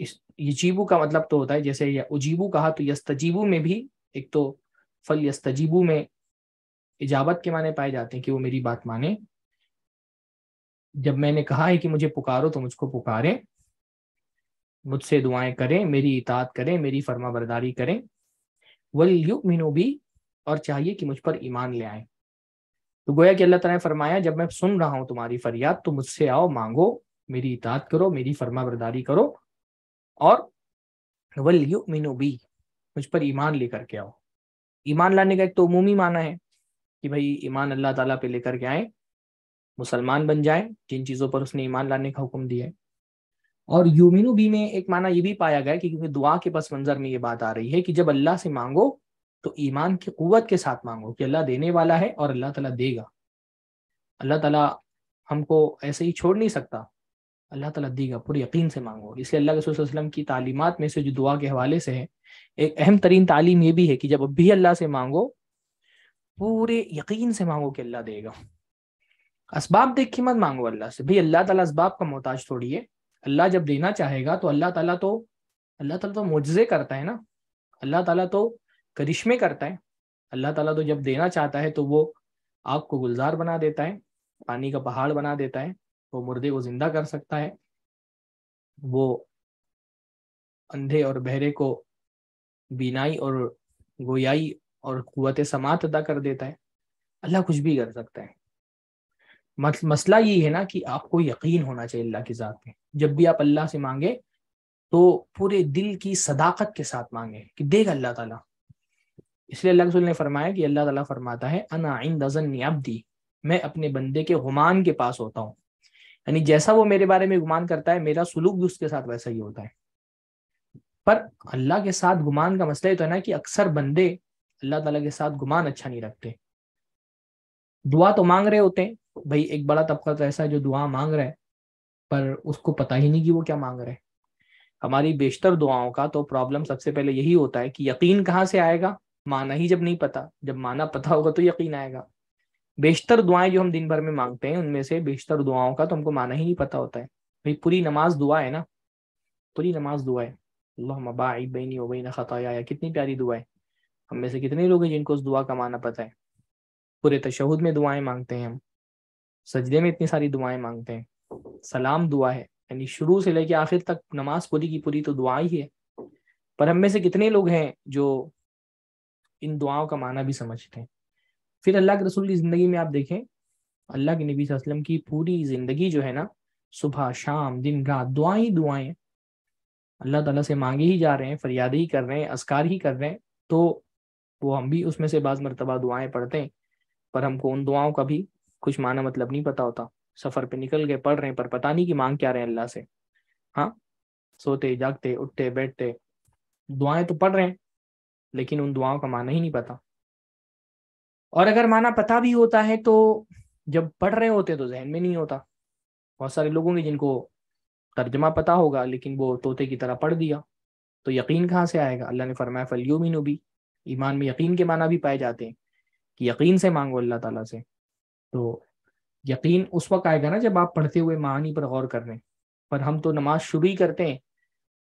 यजीबू का मतलब तो होता है जैसे या उजीबू कहा तो यस्तजीबू में भी एक तो फल यस्तजीबू में इजाबत के माने पाए जाते हैं कि वो मेरी बात माने जब मैंने कहा है कि मुझे पुकारो तो मुझको पुकारें मुझसे दुआएं करें मेरी इतात करें मेरी फर्मा बरदारी करें वल युग भी और चाहिए कि मुझ पर ईमान ले आए तो गोया कि अल्लाह तला ने फरमाया जब मैं सुन रहा हूँ तुम्हारी फरियाद तो मुझसे आओ मांगो मेरी इतात करो मेरी फर्मा बरदारी करो और वल यू मीनू बी मुझ पर ईमान लेकर के आओ ईमान लाने का एक तो अमूमी माना है कि भाई ईमान अल्लाह ताला पे लेकर के आए मुसलमान बन जाए जिन चीज़ों पर उसने ईमान लाने का हुक्म दिया है और मीनू बी में एक माना ये भी पाया गया कि क्योंकि दुआ के पस मंजर में ये बात आ रही है कि जब अल्लाह से मांगो तो ईमान की कुत के साथ मांगो कि अल्लाह देने वाला है और अल्लाह ताला देगा अल्लाह ताला हमको ऐसे ही छोड़ नहीं सकता अल्लाह ताला दीगा पूरे यकीन से मांगो इसलिए अल्लाह के वसल्लम की तालीमत में से जो दुआ के हवाले से है एक अहम तरीन तालीम ये भी है कि जब भी अल्लाह से मांगो पूरे यकीन से मांगो कि अल्लाह देगा इसबाब देख के मत मांगो अल्लाह से भाई अल्लाह ताला इसबाब का मोहताज है अल्लाह जब देना चाहेगा तो अल्लाह ताला तो अल्लाह ताला तो मुजजे करता है ना अल्लाह ताला तो करिश्मे करता है अल्लाह ताला तो जब देना चाहता है तो वो आपको गुलजार बना देता है पानी का पहाड़ बना देता है वो मुर्दे को जिंदा कर सकता है वो अंधे और बहरे को बीनाई और गोयाई और कुत समात अदा कर देता है अल्लाह कुछ भी कर सकता है मसला ये है ना कि आपको यकीन होना चाहिए अल्लाह की ज़ात में जब भी आप अल्लाह से मांगे तो पूरे दिल की सदाकत के साथ मांगे कि देगा अल्लाह ताला इसलिए अल्लाह ने फरमाया कि अल्लाह ताला फरमाता है अना आइन दजन नियाबदी मैं अपने बंदे के हुमान के पास होता हूँ यानी जैसा वो मेरे बारे में गुमान करता है मेरा सुलूक भी उसके साथ वैसा ही होता है पर अल्लाह के साथ गुमान का मसला ये तो है ना कि अक्सर बंदे अल्लाह ताला के साथ गुमान अच्छा नहीं रखते दुआ तो मांग रहे होते हैं भाई एक बड़ा तबका तो ऐसा है जो दुआ मांग रहा है पर उसको पता ही नहीं कि वो क्या मांग रहे हैं हमारी बेशतर दुआओं का तो प्रॉब्लम सबसे पहले यही होता है कि यकीन कहाँ से आएगा माना ही जब नहीं पता जब माना पता होगा तो यकीन आएगा बेशतर दुआएं जो हम दिन भर में मांगते हैं उनमें से बेशतर दुआओं का तो हमको माना ही नहीं पता होता है भाई पूरी नमाज दुआ है ना पूरी नमाज दुआ है हो वबीन ख़ताया कितनी प्यारी दुआ है हम में से कितने लोग हैं जिनको उस दुआ का माना पता है पूरे तशहद में दुआएं मांगते हैं हम सजदे में इतनी सारी दुआएं मांगते हैं सलाम दुआ है यानी शुरू से लेके आखिर तक नमाज पूरी की पूरी तो दुआ ही है पर हम में से कितने लोग हैं जो इन दुआओं का माना भी समझते हैं फिर अल्लाह के रसूल की ज़िंदगी में आप देखें अल्लाह के नबी वसल्लम की पूरी ज़िंदगी जो है ना सुबह शाम दिन रात दुआएं दुआएं अल्लाह ताला से मांगे ही जा रहे हैं फरियाद ही कर रहे हैं असकार ही कर रहे हैं तो वो हम भी उसमें से बाज़ मरतबा दुआएं पढ़ते हैं पर हमको उन दुआओं का भी कुछ माना मतलब नहीं पता होता सफ़र पे निकल गए पढ़ रहे हैं पर पता नहीं कि मांग क्या रहे हैं अल्लाह से हाँ सोते जागते उठते बैठते दुआएं तो पढ़ रहे हैं लेकिन उन दुआओं का माना ही नहीं पता और अगर माना पता भी होता है तो जब पढ़ रहे होते तो जहन में नहीं होता बहुत सारे लोग होंगे जिनको तर्जमा पता होगा लेकिन वो तोते की तरह पढ़ दिया तो यकीन कहाँ से आएगा अल्लाह ने फरमाया फलयूमिन भी ईमान में यकीन के माना भी पाए जाते हैं कि यकीन से मांगो अल्लाह ताला से तो यकीन उस वक्त आएगा ना जब आप पढ़ते हुए मानी पर गौर कर रहे हैं पर हम तो नमाज शुरू ही करते हैं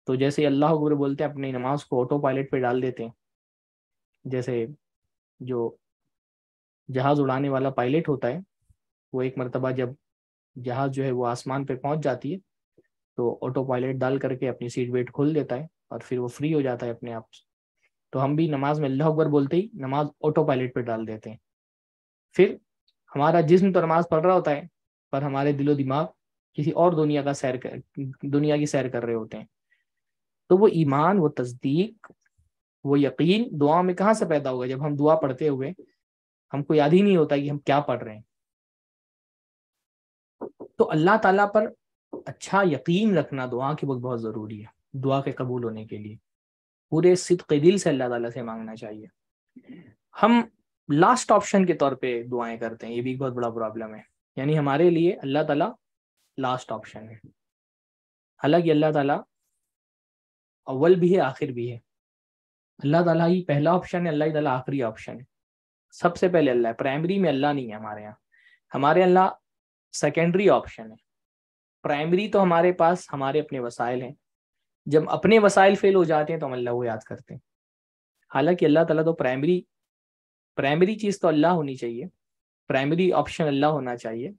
तो जैसे अल्लाह अकबर बोलते हैं अपनी नमाज को ऑटो पायलट पर डाल देते हैं जैसे जो जहाज उड़ाने वाला पायलट होता है वो एक मरतबा जब जहाज जो है वो आसमान पे पहुंच जाती है तो ऑटो पायलट डाल करके अपनी सीट बेल्ट खोल देता है और फिर वो फ्री हो जाता है अपने आप से तो हम भी नमाज में अल्लाह अकबर बोलते ही नमाज ऑटो पायलट पर डाल देते हैं फिर हमारा जिस्म तो नमाज पढ़ रहा होता है पर हमारे दिलो दिमाग किसी और दुनिया का सैर कर दुनिया की सैर कर रहे होते हैं तो वो ईमान वो तस्दीक वो यकीन दुआ में कहाँ से पैदा होगा जब हम दुआ पढ़ते हुए हमको याद ही नहीं होता कि हम क्या पढ़ रहे हैं तो अल्लाह ताला पर अच्छा यकीन रखना दुआ के वक्त बहुत ज़रूरी है दुआ के कबूल होने के लिए पूरे सिद्क दिल से अल्लाह ताला से मांगना चाहिए हम लास्ट ऑप्शन के तौर पे दुआएं करते हैं ये भी एक बहुत बड़ा प्रॉब्लम है यानी हमारे लिए अल्लाह ताला लास्ट ऑप्शन है हालांकि अल्लाह ताला अव्वल भी है आखिर भी है अल्लाह ताला ही पहला ऑप्शन है अल्लाह ताला आखिरी ऑप्शन है सबसे पहले अल्लाह है प्राइमरी में अल्लाह नहीं है हमारे यहाँ हमारे अल्लाह सेकेंडरी ऑप्शन है प्राइमरी तो हमारे पास हमारे अपने वसाइल हैं जब अपने वसाइल फेल हो जाते हैं तो हम अल्लाह को याद करते हैं हालांकि अल्लाह ताला तो प्राइमरी प्राइमरी चीज़ तो अल्लाह होनी चाहिए प्राइमरी ऑप्शन अल्लाह होना चाहिए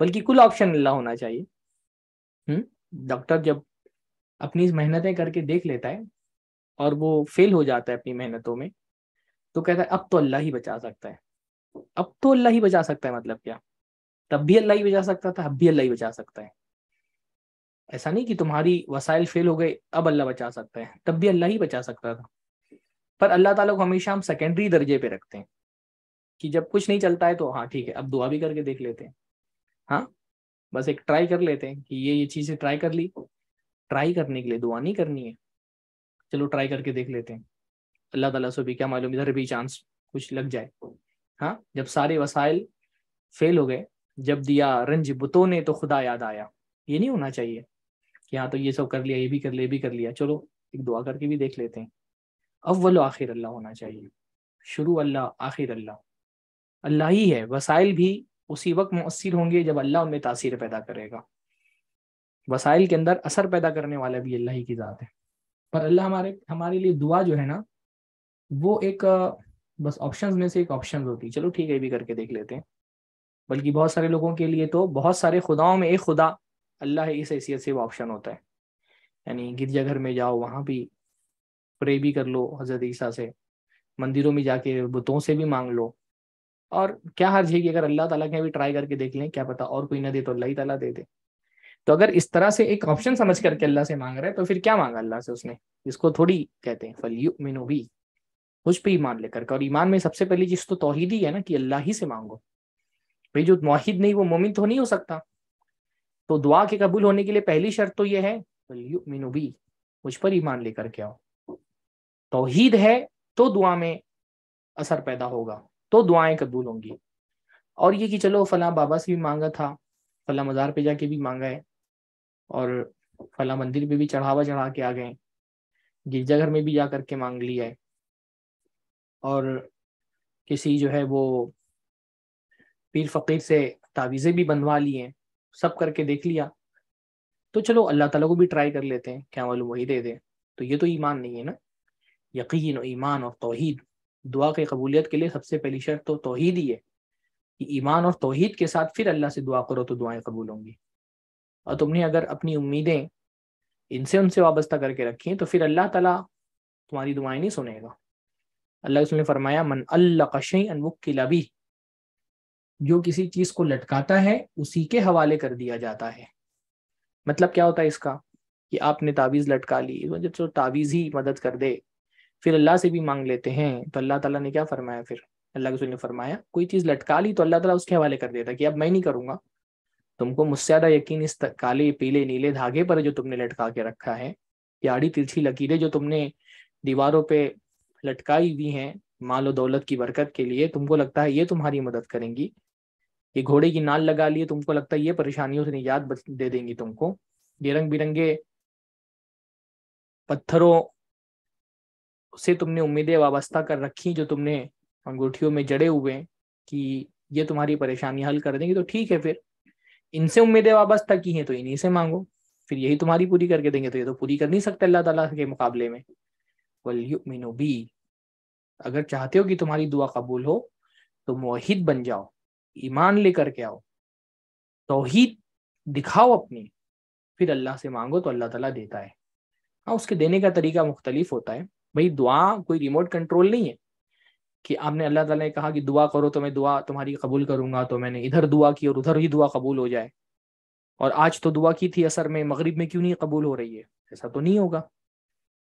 बल्कि कुल ऑप्शन अल्लाह होना चाहिए डॉक्टर हम्म? जब अपनी मेहनतें करके देख लेता है और वो फेल हो जाता है अपनी मेहनतों में तो कहता है अब तो अल्लाह ही बचा सकता है अब तो अल्लाह ही बचा सकता है मतलब क्या तब भी अल्लाह ही बचा सकता था अब भी अल्लाह ही बचा सकता है ऐसा नहीं कि तुम्हारी वसाइल फेल हो गए अब अल्लाह बचा सकता है तब भी अल्लाह ही बचा सकता था पर अल्लाह ताला को हमेशा हम सेकेंडरी दर्जे पे रखते हैं कि जब कुछ नहीं चलता है तो हाँ ठीक है अब दुआ भी करके देख लेते हैं हाँ बस एक ट्राई कर लेते हैं कि ये ये चीज़ें ट्राई कर ली ट्राई करने के लिए दुआ नहीं करनी है चलो ट्राई करके देख लेते हैं अल्लाह ताला से भी क्या मालूम इधर भी चांस कुछ लग जाए हाँ जब सारे वसाइल फेल हो गए जब दिया रंज बुतो ने तो खुदा याद आया ये नहीं होना चाहिए कि हाँ तो ये सब कर लिया ये भी कर लिया ये भी कर लिया चलो एक दुआ करके भी देख लेते हैं अव्वल आखिर अल्लाह होना चाहिए शुरू अल्लाह आखिर अल्लाह अल्लाह ही है वसाइल भी उसी वक्त मुसर होंगे जब अल्लाह उनमें तासीर पैदा करेगा वसाइल के अंदर असर पैदा करने वाला भी अल्लाह ही की ज़ात है पर अल्लाह हमारे हमारे लिए दुआ जो है ना वो एक बस ऑप्शंस में से एक ऑप्शन होती है चलो ठीक है भी करके देख लेते हैं बल्कि बहुत सारे लोगों के लिए तो बहुत सारे खुदाओं में एक खुदा अल्लाह है इस हैसियत से वो ऑप्शन होता है यानी गिरजाघर में जाओ वहाँ भी प्रे भी कर लो हज़रत ईसा से मंदिरों में जाके बुतों से भी मांग लो और क्या हर्ज है कि अगर अल्लाह ताला के भी ट्राई करके देख लें क्या पता और कोई ना दे तो अल्लाह तला ताला दे दे तो अगर इस तरह से एक ऑप्शन समझ करके अल्लाह से मांग रहा है तो फिर क्या मांगा अल्लाह से उसने इसको थोड़ी कहते हैं फल यू मिनो भी मुझ पर ईमान लेकर के और ईमान में सबसे पहली चीज तो तोहिद ही है ना कि अल्लाह ही से मांगो भाई जो माहिद नहीं वो मोमिन तो नहीं हो सकता तो दुआ के कबूल होने के लिए पहली शर्त तो ये है मिनूबी मुझ पर ईमान लेकर के आओ तोहीद है तो दुआ में असर पैदा होगा तो दुआएं कबूल होंगी और ये कि चलो फला बाबा से भी मांगा था फला मज़ार पे जाके भी मांगा है और फला मंदिर पे भी चढ़ावा चढ़ा के आ गए गिरजाघर में भी जा करके मांग लिया है और किसी जो है वो पीर फ़कीर से तावीज़ें भी बनवा लिए सब करके देख लिया तो चलो अल्लाह ताला को भी ट्राई कर लेते हैं क्या मालूम वही दे दे तो ये तो ईमान नहीं है ना यकीन और ईमान और तोहीद दुआ के कबूलियत के लिए सबसे पहली शर्त तो तोहहीद ही है कि ईमान और तोहद के साथ फिर अल्लाह से दुआ करो तो दुआएं कबूल होंगी और तुमने अगर अपनी उम्मीदें इनसे उनसे वाबस्ता करके रखी हैं तो फिर अल्लाह ताला तुम्हारी दुआएं नहीं सुनेगा अल्लाह ने फरमाया मन अल्लाह जो किसी चीज को लटकाता है उसी के हवाले कर दिया जाता है मतलब क्या होता है इसका कि आपने तावीज़ लटका ली जब तो तावीज़ ही मदद कर दे फिर अल्लाह से भी मांग लेते हैं तो अल्लाह ताला ने क्या फरमाया फिर अल्लाह के ने फरमाया कोई चीज़ लटका ली तो अल्लाह ताला उसके हवाले कर देता कि अब मैं नहीं करूँगा तुमको मुझसे ज़्यादा यकीन इस काले पीले नीले धागे पर जो तुमने लटका के रखा है याड़ी तिरछी लकीरें जो तुमने दीवारों पे लटकाई हुई हैं माल और दौलत की बरकत के लिए तुमको लगता है ये तुम्हारी मदद करेंगी ये घोड़े की नाल लगा लिए तुमको लगता है ये परेशानियों से निजात दे देंगी तुमको ये रंग बिरंगे पत्थरों से तुमने उम्मीदें वाबस्ता कर रखी जो तुमने अंगूठियों में जड़े हुए कि ये तुम्हारी परेशानी हल कर देंगे तो ठीक है फिर इनसे उम्मीदें वाबस्ता की हैं तो इन्हीं से मांगो फिर यही तुम्हारी पूरी करके देंगे तो ये तो पूरी कर नहीं सकते अल्लाह ताला के मुकाबले में बी अगर चाहते हो कि तुम्हारी दुआ कबूल हो तो मोहिद बन जाओ ईमान लेकर के आओ तो दिखाओ अपनी फिर अल्लाह से मांगो तो अल्लाह ताला देता है हाँ उसके देने का तरीका मुख्तलिफ होता है भाई दुआ कोई रिमोट कंट्रोल नहीं है कि आपने अल्लाह ताला ने कहा कि दुआ करो तो मैं दुआ तुम्हारी कबूल करूंगा तो मैंने इधर दुआ की और उधर ही दुआ कबूल हो जाए और आज तो दुआ की थी असर में मगरिब में क्यों नहीं कबूल हो रही है ऐसा तो नहीं होगा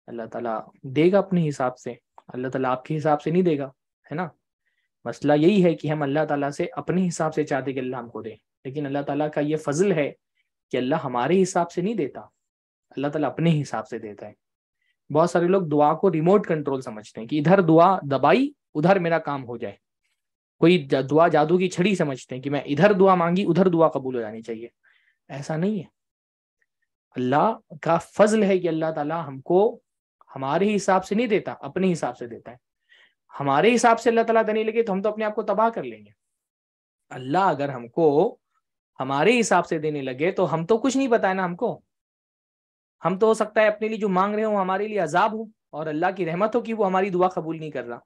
अल्लाह ताला देगा अपने हिसाब से अल्लाह ताला आपके हिसाब से नहीं देगा है ना मसला यही है कि हम अल्लाह ताला से अपने हिसाब से चाहते कि अल्लाह हमको दे लेकिन अल्लाह ताला का ये फजल है कि अल्लाह हमारे हिसाब से नहीं देता अल्लाह ताला अपने हिसाब से देता है बहुत सारे लोग दुआ को रिमोट कंट्रोल समझते हैं कि इधर दुआ दबाई उधर मेरा काम हो जाए कोई दुआ जादू की छड़ी समझते हैं कि मैं इधर दुआ मांगी उधर दुआ कबूल हो जानी चाहिए ऐसा नहीं है अल्लाह का फजल है कि अल्लाह ताला हमको हमारे हिसाब से नहीं देता अपने हिसाब से देता है हमारे हिसाब से अल्लाह तला देने लगे तो हम तो अपने आप को तबाह कर लेंगे अल्लाह अगर हमको हमारे हिसाब से देने लगे तो हम तो कुछ नहीं बताए ना हमको हम तो हो सकता है अपने लिए जो मांग रहे हो हमारे लिए अजाब हो और अल्लाह की रहमत हो कि वो हमारी दुआ कबूल नहीं कर रहा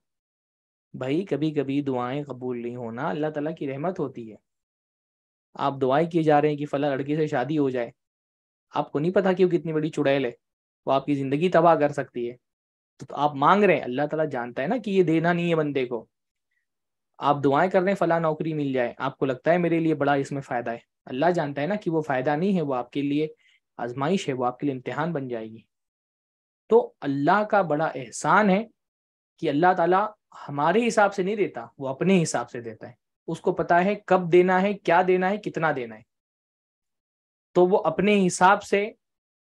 भाई कभी कभी दुआएं कबूल नहीं होना अल्लाह तला की रहमत होती है आप दुआएं किए जा रहे हैं कि फला लड़की से शादी हो जाए आपको नहीं पता कि वो कितनी बड़ी चुड़ैल है वो आपकी ज़िंदगी तबाह कर सकती है तो, तो आप मांग रहे हैं अल्लाह ताला जानता है ना कि ये देना नहीं है बंदे को आप दुआएं कर रहे हैं फला नौकरी मिल जाए आपको लगता है मेरे लिए बड़ा इसमें फ़ायदा है अल्लाह जानता है ना कि वो फ़ायदा नहीं है वो आपके लिए आजमाइश है वो आपके लिए इम्तहान बन जाएगी तो अल्लाह का बड़ा एहसान है कि अल्लाह ताला हमारे हिसाब से नहीं देता वो अपने हिसाब से देता है उसको पता है कब देना है क्या देना है कितना देना है तो वो अपने हिसाब से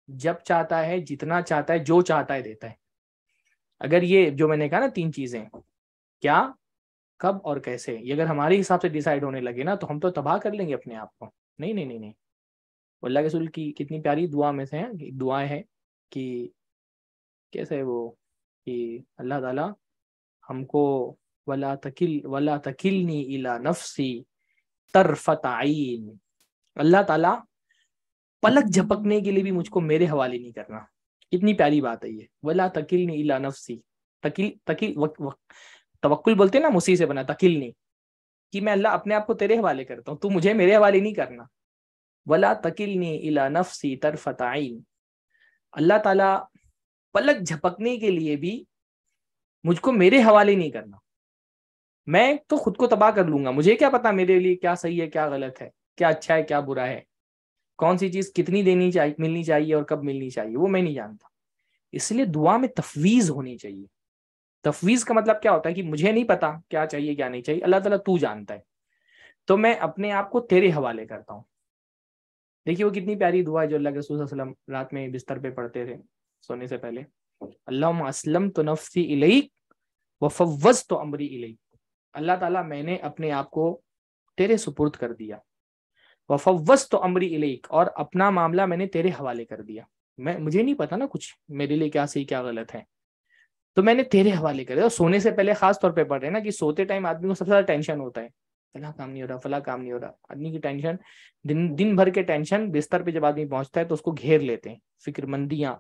जब चाहता है जितना चाहता है जो चाहता है देता है अगर ये जो मैंने कहा ना तीन चीजें क्या कब और कैसे ये अगर हमारे हिसाब से डिसाइड होने लगे ना तो हम तो तबाह कर लेंगे अपने आप को नहीं नहीं नहीं नहीं अल्लाह के रसूल की कितनी प्यारी दुआ में से है दुआएं हैं कि कैसे वो कि अल्लाह ताला हमको वला तकिल वला तकिलनी इला नफसी तरफ अल्लाह ताला पलक झपकने के लिए भी मुझको मेरे हवाले नहीं करना इतनी प्यारी बात है ये वला तकिल नहीं इला नफसी तकिल तकिल वक, तवक्ल बोलते ना मुसी से बना तकिल नहीं कि मैं अल्लाह अपने आप को तेरे हवाले करता हूँ तू मुझे मेरे हवाले नहीं करना वला तकिल नहीं इला नफसी तरफताइन अल्लाह ताला पलक झपकने के लिए भी मुझको मेरे हवाले नहीं करना मैं तो खुद को तबाह कर लूंगा मुझे क्या पता मेरे लिए क्या सही है क्या गलत है क्या अच्छा है क्या बुरा है कौन सी चीज कितनी देनी चाहिए मिलनी चाहिए और कब मिलनी चाहिए वो मैं नहीं जानता इसलिए दुआ में तफवीज होनी चाहिए तफवीज का मतलब क्या होता है कि मुझे नहीं पता क्या चाहिए क्या नहीं चाहिए अल्लाह तला तू जानता है तो मैं अपने आप को तेरे हवाले करता हूँ देखिए वो कितनी प्यारी दुआ है जो अल्लाह के रसूल रात में बिस्तर पे पढ़ते थे सोने से पहले अल्लाह असलम तो नफसी इलई व फवज तो अमरी इलई अल्लाह ताला मैंने अपने आप को तेरे सुपुर्द कर दिया वफवस तो अमरी इलेक और अपना मामला मैंने तेरे हवाले कर दिया मैं मुझे नहीं पता ना कुछ मेरे लिए क्या सही क्या गलत है तो मैंने तेरे हवाले कर दिया सोने से पहले खास तौर पर पढ़ रहे ना कि सोते टाइम आदमी को सबसे ज्यादा टेंशन होता है फला काम नहीं हो रहा फला काम नहीं हो रहा आदमी की टेंशन दिन दिन भर के टेंशन बिस्तर पे जब आदमी पहुंचता है तो उसको घेर लेते हैं फिक्रमंदियां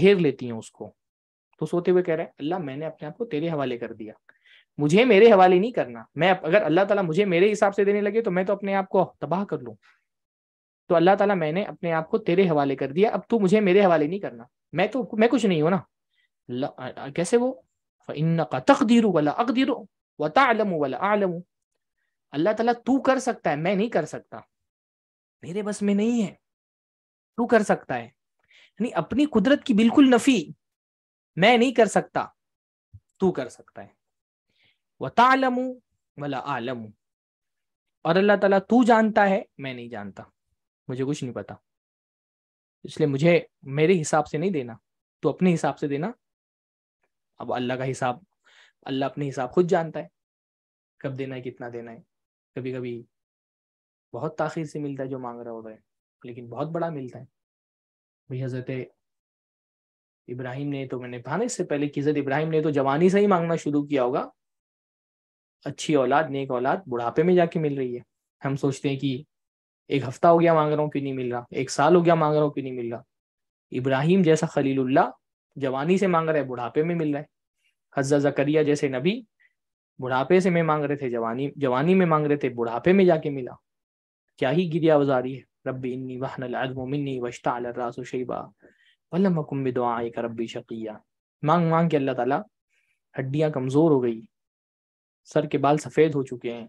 घेर लेती हैं उसको तो सोते हुए कह रहे हैं अल्लाह मैंने अपने आप को तेरे हवाले कर दिया मुझे मेरे हवाले नहीं करना मैं अगर अल्लाह ताला मुझे मेरे हिसाब से देने लगे तो मैं तो अपने आप को तबाह कर लूँ तो अल्लाह ताला मैंने अपने आप को तेरे हवाले कर दिया अब तू मुझे मेरे हवाले नहीं करना मैं तो मैं कुछ नहीं हूँ ना कैसे वो इन तकदीर वाला अकदीर वता आलम वाला आलम अल्लाह ताला तू कर सकता है मैं नहीं कर सकता मेरे बस में नहीं है तू कर सकता है यानी अपनी कुदरत की बिल्कुल नफी मैं नहीं कर सकता तू कर सकता है व वाला आलमू और अल्लाह ताला तू जानता है मैं नहीं जानता मुझे कुछ नहीं पता इसलिए मुझे मेरे हिसाब से नहीं देना तो अपने हिसाब से देना अब अल्लाह का हिसाब अल्लाह अपने हिसाब खुद जानता है कब देना है कितना देना है कभी कभी बहुत ताखिर से मिलता है जो मांग रहा होता है लेकिन बहुत बड़ा मिलता है भाई हजरत इब्राहिम ने तो मैंने भाने से पहले कि हजरत इब्राहिम ने तो जवानी से ही मांगना शुरू किया होगा अच्छी औलाद नेक औलाद बुढ़ापे में जाके मिल रही है हम सोचते हैं कि एक हफ्ता हो गया मांग रहा हूँ क्यों नहीं मिल रहा एक साल हो गया मांग रहा हूँ क्यों नहीं मिल रहा इब्राहिम जैसा खलीलुल्लाह जवानी से मांग रहा है बुढ़ापे में मिल रहा है हजरत जकरिया जैसे नबी बुढ़ापे से में मांग रहे थे जवानी जवानी में मांग रहे थे बुढ़ापे में जाके मिला क्या ही गिरिया गुजारी है रब्बी इन्नी वहनमिन्नी वशता रासुशैबा वल्लम हकुम बिदुआ रब्बी शकिया मांग मांग के अल्लाह ताला हड्डियाँ कमज़ोर हो गई सर के बाल सफेद हो चुके हैं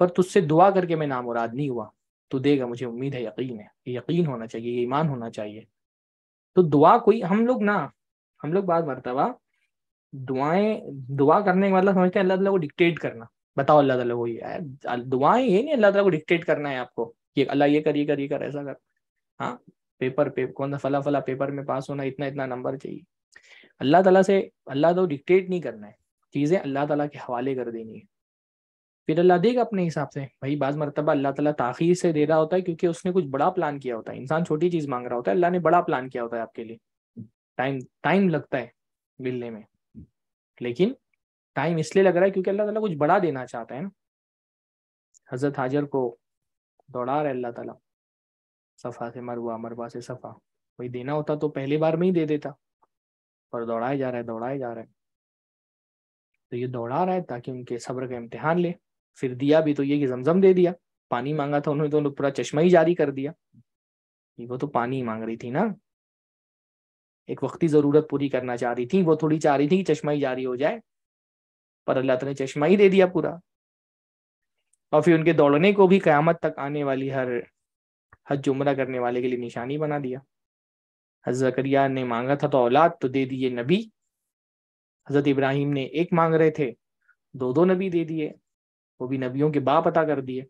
पर तुझसे दुआ करके मैं नाम मुराद नहीं हुआ तो देगा मुझे उम्मीद है यकीन है ये यकीन होना चाहिए ये ईमान होना चाहिए तो दुआ कोई हम लोग ना हम लोग बात मरतबा दुआएं दुआ करने का मतलब समझते हैं अल्लाह तला को डिक्टेट करना बताओ अल्लाह तला को ये दुआएं ये नहीं अल्लाह तला को डिक्टेट करना है आपको ये अल्लाह ये कर ये कर ये कर ऐसा कर हाँ पेपर पे कौन सा फला फला पेपर में पास होना इतना इतना नंबर चाहिए अल्लाह तला से अल्लाह तो डिक्टेट नहीं करना है चीज़ें अल्लाह ताला के हवाले कर देनी है फिर अल्लाह देगा अपने हिसाब से भाई बाज़ मरतबा अल्लाह ताला ताखीर से दे रहा होता है क्योंकि उसने कुछ बड़ा प्लान किया होता है इंसान छोटी चीज़ मांग रहा होता है अल्लाह ने बड़ा प्लान किया होता है आपके लिए टाइम टाइम लगता है मिलने में लेकिन टाइम इसलिए लग रहा है क्योंकि अल्लाह ताला कुछ बड़ा देना चाहता है ना हज़रत हाजर को दौड़ा रहा है अल्लाह ताला सफ़ा से मरवा मरवा से सफ़ा कोई देना होता तो पहली बार में ही दे देता पर दौड़ाया जा रहा है दौड़ाया जा रहा है तो ये दौड़ा रहा है ताकि उनके सब्र का इम्तिहान ले फिर दिया भी तो ये कि जमजम दे दिया पानी मांगा था उन्होंने तो उन्होंने पूरा चश्मा ही जारी कर दिया वो तो पानी ही मांग रही थी ना एक वक्ती जरूरत पूरी करना चाह रही थी वो थोड़ी चाह रही थी कि चश्मा ही जारी हो जाए पर अल्लाह ने चश्मा ही दे दिया पूरा और फिर उनके दौड़ने को भी क़यामत तक आने वाली हर हज उमरा करने वाले के लिए निशानी बना दिया हजरिया ने मांगा था तो औलाद तो दे दी नबी हजरत इब्राहिम ने एक मांग रहे थे दो दो नबी दे दिए वो भी नबियों के बाप अता कर दिए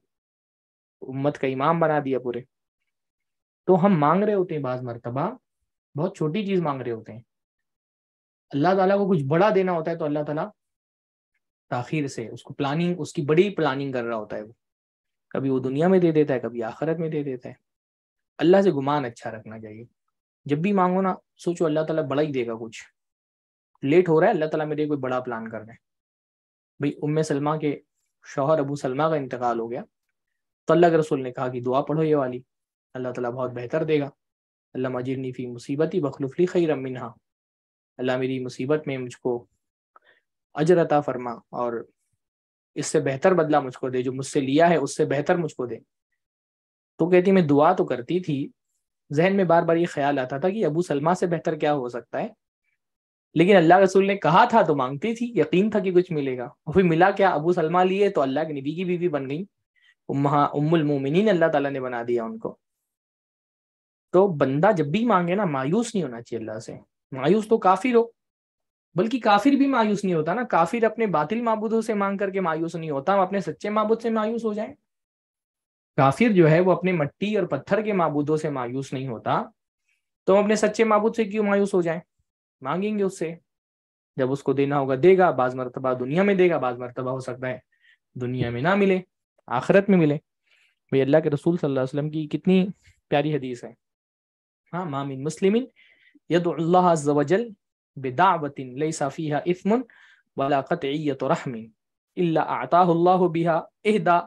उम्मत का इमाम बना दिया पूरे तो हम मांग रहे होते हैं बाज मरतबा बहुत छोटी चीज मांग रहे होते हैं अल्लाह ताला को कुछ बड़ा देना होता है तो अल्लाह ताला ताखिर से उसको प्लानिंग उसकी बड़ी प्लानिंग कर रहा होता है वो कभी वो दुनिया में दे देता है कभी आखिरत में दे देता है अल्लाह से गुमान अच्छा रखना चाहिए जब भी मांगो ना सोचो अल्लाह ताला बड़ा ही देगा कुछ लेट हो रहा है अल्लाह तला मेरे कोई बड़ा प्लान कर रहे हैं भाई उम सलमा के शोहर अबू सलमा का इंतकाल हो गया तो अल्लाह के रसूल ने कहा कि दुआ पढ़ो ये वाली अल्लाह तला बहुत बेहतर देगा अल्लाह मजिरनी फ़ी ही बखलुफली खैर मिनहा अल्लाह मेरी मुसीबत में मुझको अजरता फरमा और इससे बेहतर बदला मुझको दे जो मुझसे लिया है उससे बेहतर मुझको दे तो कहती मैं दुआ तो करती थी जहन में बार बार ये ख्याल आता था कि अबू सलमा से बेहतर क्या हो सकता है लेकिन अल्लाह रसूल ने कहा था तो मांगती थी यकीन था कि कुछ मिलेगा और फिर मिला क्या अबू सलमा लिए तो अल्लाह के नबी की बीवी बन गई उम्मा उम्मुल मोमिनीन अल्लाह ताला ने बना दिया उनको तो बंदा जब भी मांगे ना मायूस नहीं होना चाहिए अल्लाह से मायूस तो काफिर हो बल्कि काफिर भी मायूस नहीं होता ना काफिर अपने बातिल मबूदों से मांग करके मायूस नहीं होता हम अपने सच्चे मबूद से मायूस हो जाए काफिर जो है वो अपने मट्टी और पत्थर के मबूदों से मायूस नहीं होता तो हम अपने सच्चे मबूद से क्यों मायूस हो जाए मांगेंगे उससे जब उसको देना होगा देगा बाज मरतबा दुनिया में देगा बाज मरतबा हो सकता है दुनिया में ना मिले आखिरत में मिले भाई अल्लाह के रसूल सल्लल्लाहु अलैहि वसल्लम की कितनी प्यारी हदीस है हाँ मामिन मुस्लिम यदल बेदावतिन लई साफ़ीहा इस्मन वाला रहमिन बिहा एहदा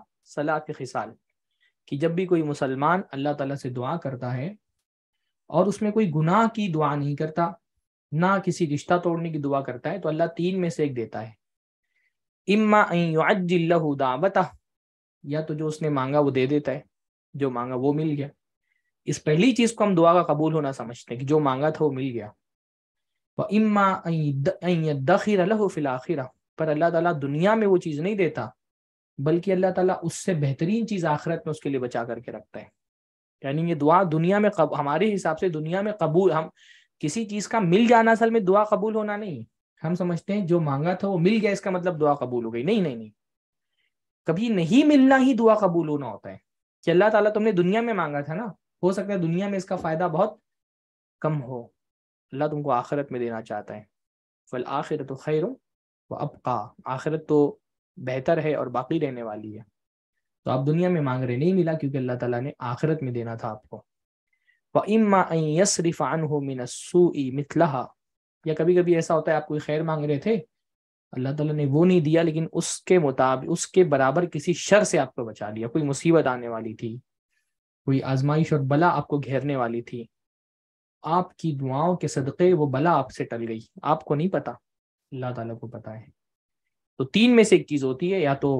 खिसाल कि जब भी कोई मुसलमान अल्लाह ताला से दुआ करता है और उसमें कोई गुनाह की दुआ नहीं करता ना किसी रिश्ता तोड़ने की दुआ करता है तो अल्लाह तीन में से एक देता है इम्मा या तो जो उसने मांगा वो दे देता है जो मांगा वो मिल गया इस पहली चीज को हम दुआ का कबूल होना समझते हैं कि जो मांगा था वो मिल गया वह इम्मा दखिर पर अल्लाह ताला दुनिया में वो चीज़ नहीं देता बल्कि अल्लाह ताला उससे बेहतरीन चीज़ आखिरत में उसके लिए बचा करके रखता है यानी ये दुआ दुनिया में कब हमारे हिसाब से दुनिया में कबूल हम किसी चीज का मिल जाना असल में दुआ कबूल होना नहीं हम समझते हैं जो मांगा था वो मिल गया इसका मतलब दुआ कबूल हो गई नहीं नहीं नहीं कभी नहीं मिलना ही दुआ कबूल होना होता है कि अल्लाह ताला तुमने दुनिया में मांगा था ना हो सकता है दुनिया में इसका फायदा बहुत कम हो अल्लाह तुमको आखिरत में देना चाहता है फल आखिरत तो खैर व का आखिरत तो बेहतर है और बाकी रहने वाली है तो आप दुनिया में मांग रहे नहीं मिला क्योंकि अल्लाह तला ने आखिरत में देना था आपको व यसरिफ़ान हो मिनसूई मितलहा या कभी कभी ऐसा होता है आप कोई खैर मांग रहे थे अल्लाह ताला ने वो नहीं दिया लेकिन उसके मुताबिक उसके बराबर किसी शर से आपको बचा लिया कोई मुसीबत आने वाली थी कोई आजमाइश और बला आपको घेरने वाली थी आपकी दुआओं के सदक़े वो बला आपसे टल गई आपको नहीं पता अल्लाह ताला को पता है तो तीन में से एक चीज़ होती है या तो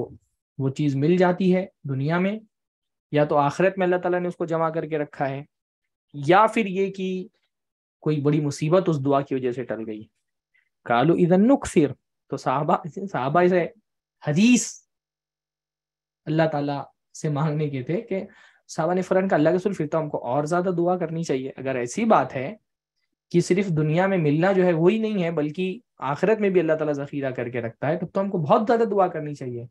वो चीज़ मिल जाती है दुनिया में या तो आखिरत में अल्लाह ताला ने उसको जमा करके रखा है या फिर ये कि कोई बड़ी मुसीबत उस दुआ की वजह से टल गई कालू इधन सिर तो साहबा साहबा इसे हदीस अल्लाह ताला से मांगने के थे कि साहबा ने फरन का अल्लाह के सुल फिर तो हमको और ज्यादा दुआ करनी चाहिए अगर ऐसी बात है कि सिर्फ दुनिया में मिलना जो है वही नहीं है बल्कि आखिरत में भी अल्लाह ताला जखीरा करके रखता है तब तो, तो हमको बहुत ज्यादा दुआ करनी चाहिए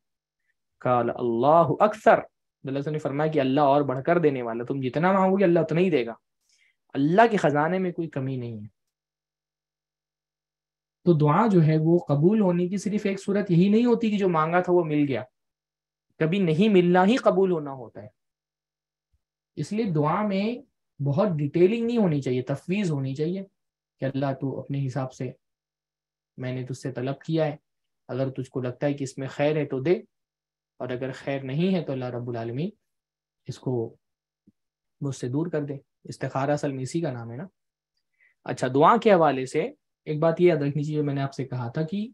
काल अल्लाह अक्सर अल्लाह ने फरमाया कि अल्लाह और बढ़कर देने वाला तुम जितना मांगोगे अल्लाह उतना ही देगा अल्लाह के ख़जाने में कोई कमी नहीं है तो दुआ जो है वो कबूल होने की सिर्फ एक सूरत यही नहीं होती कि जो मांगा था वो मिल गया कभी नहीं मिलना ही कबूल होना होता है इसलिए दुआ में बहुत डिटेलिंग नहीं होनी चाहिए तफवीज़ होनी चाहिए कि अल्लाह तू अपने हिसाब से मैंने तुझसे तलब किया है अगर तुझको लगता है कि इसमें खैर है तो दे और अगर खैर नहीं है तो अल्लाह रब्बुल इसको मुझसे दूर कर दे इस्तार असल में इसी का नाम है ना अच्छा दुआ के हवाले से एक बात ये याद रखनी चाहिए मैंने आपसे कहा था कि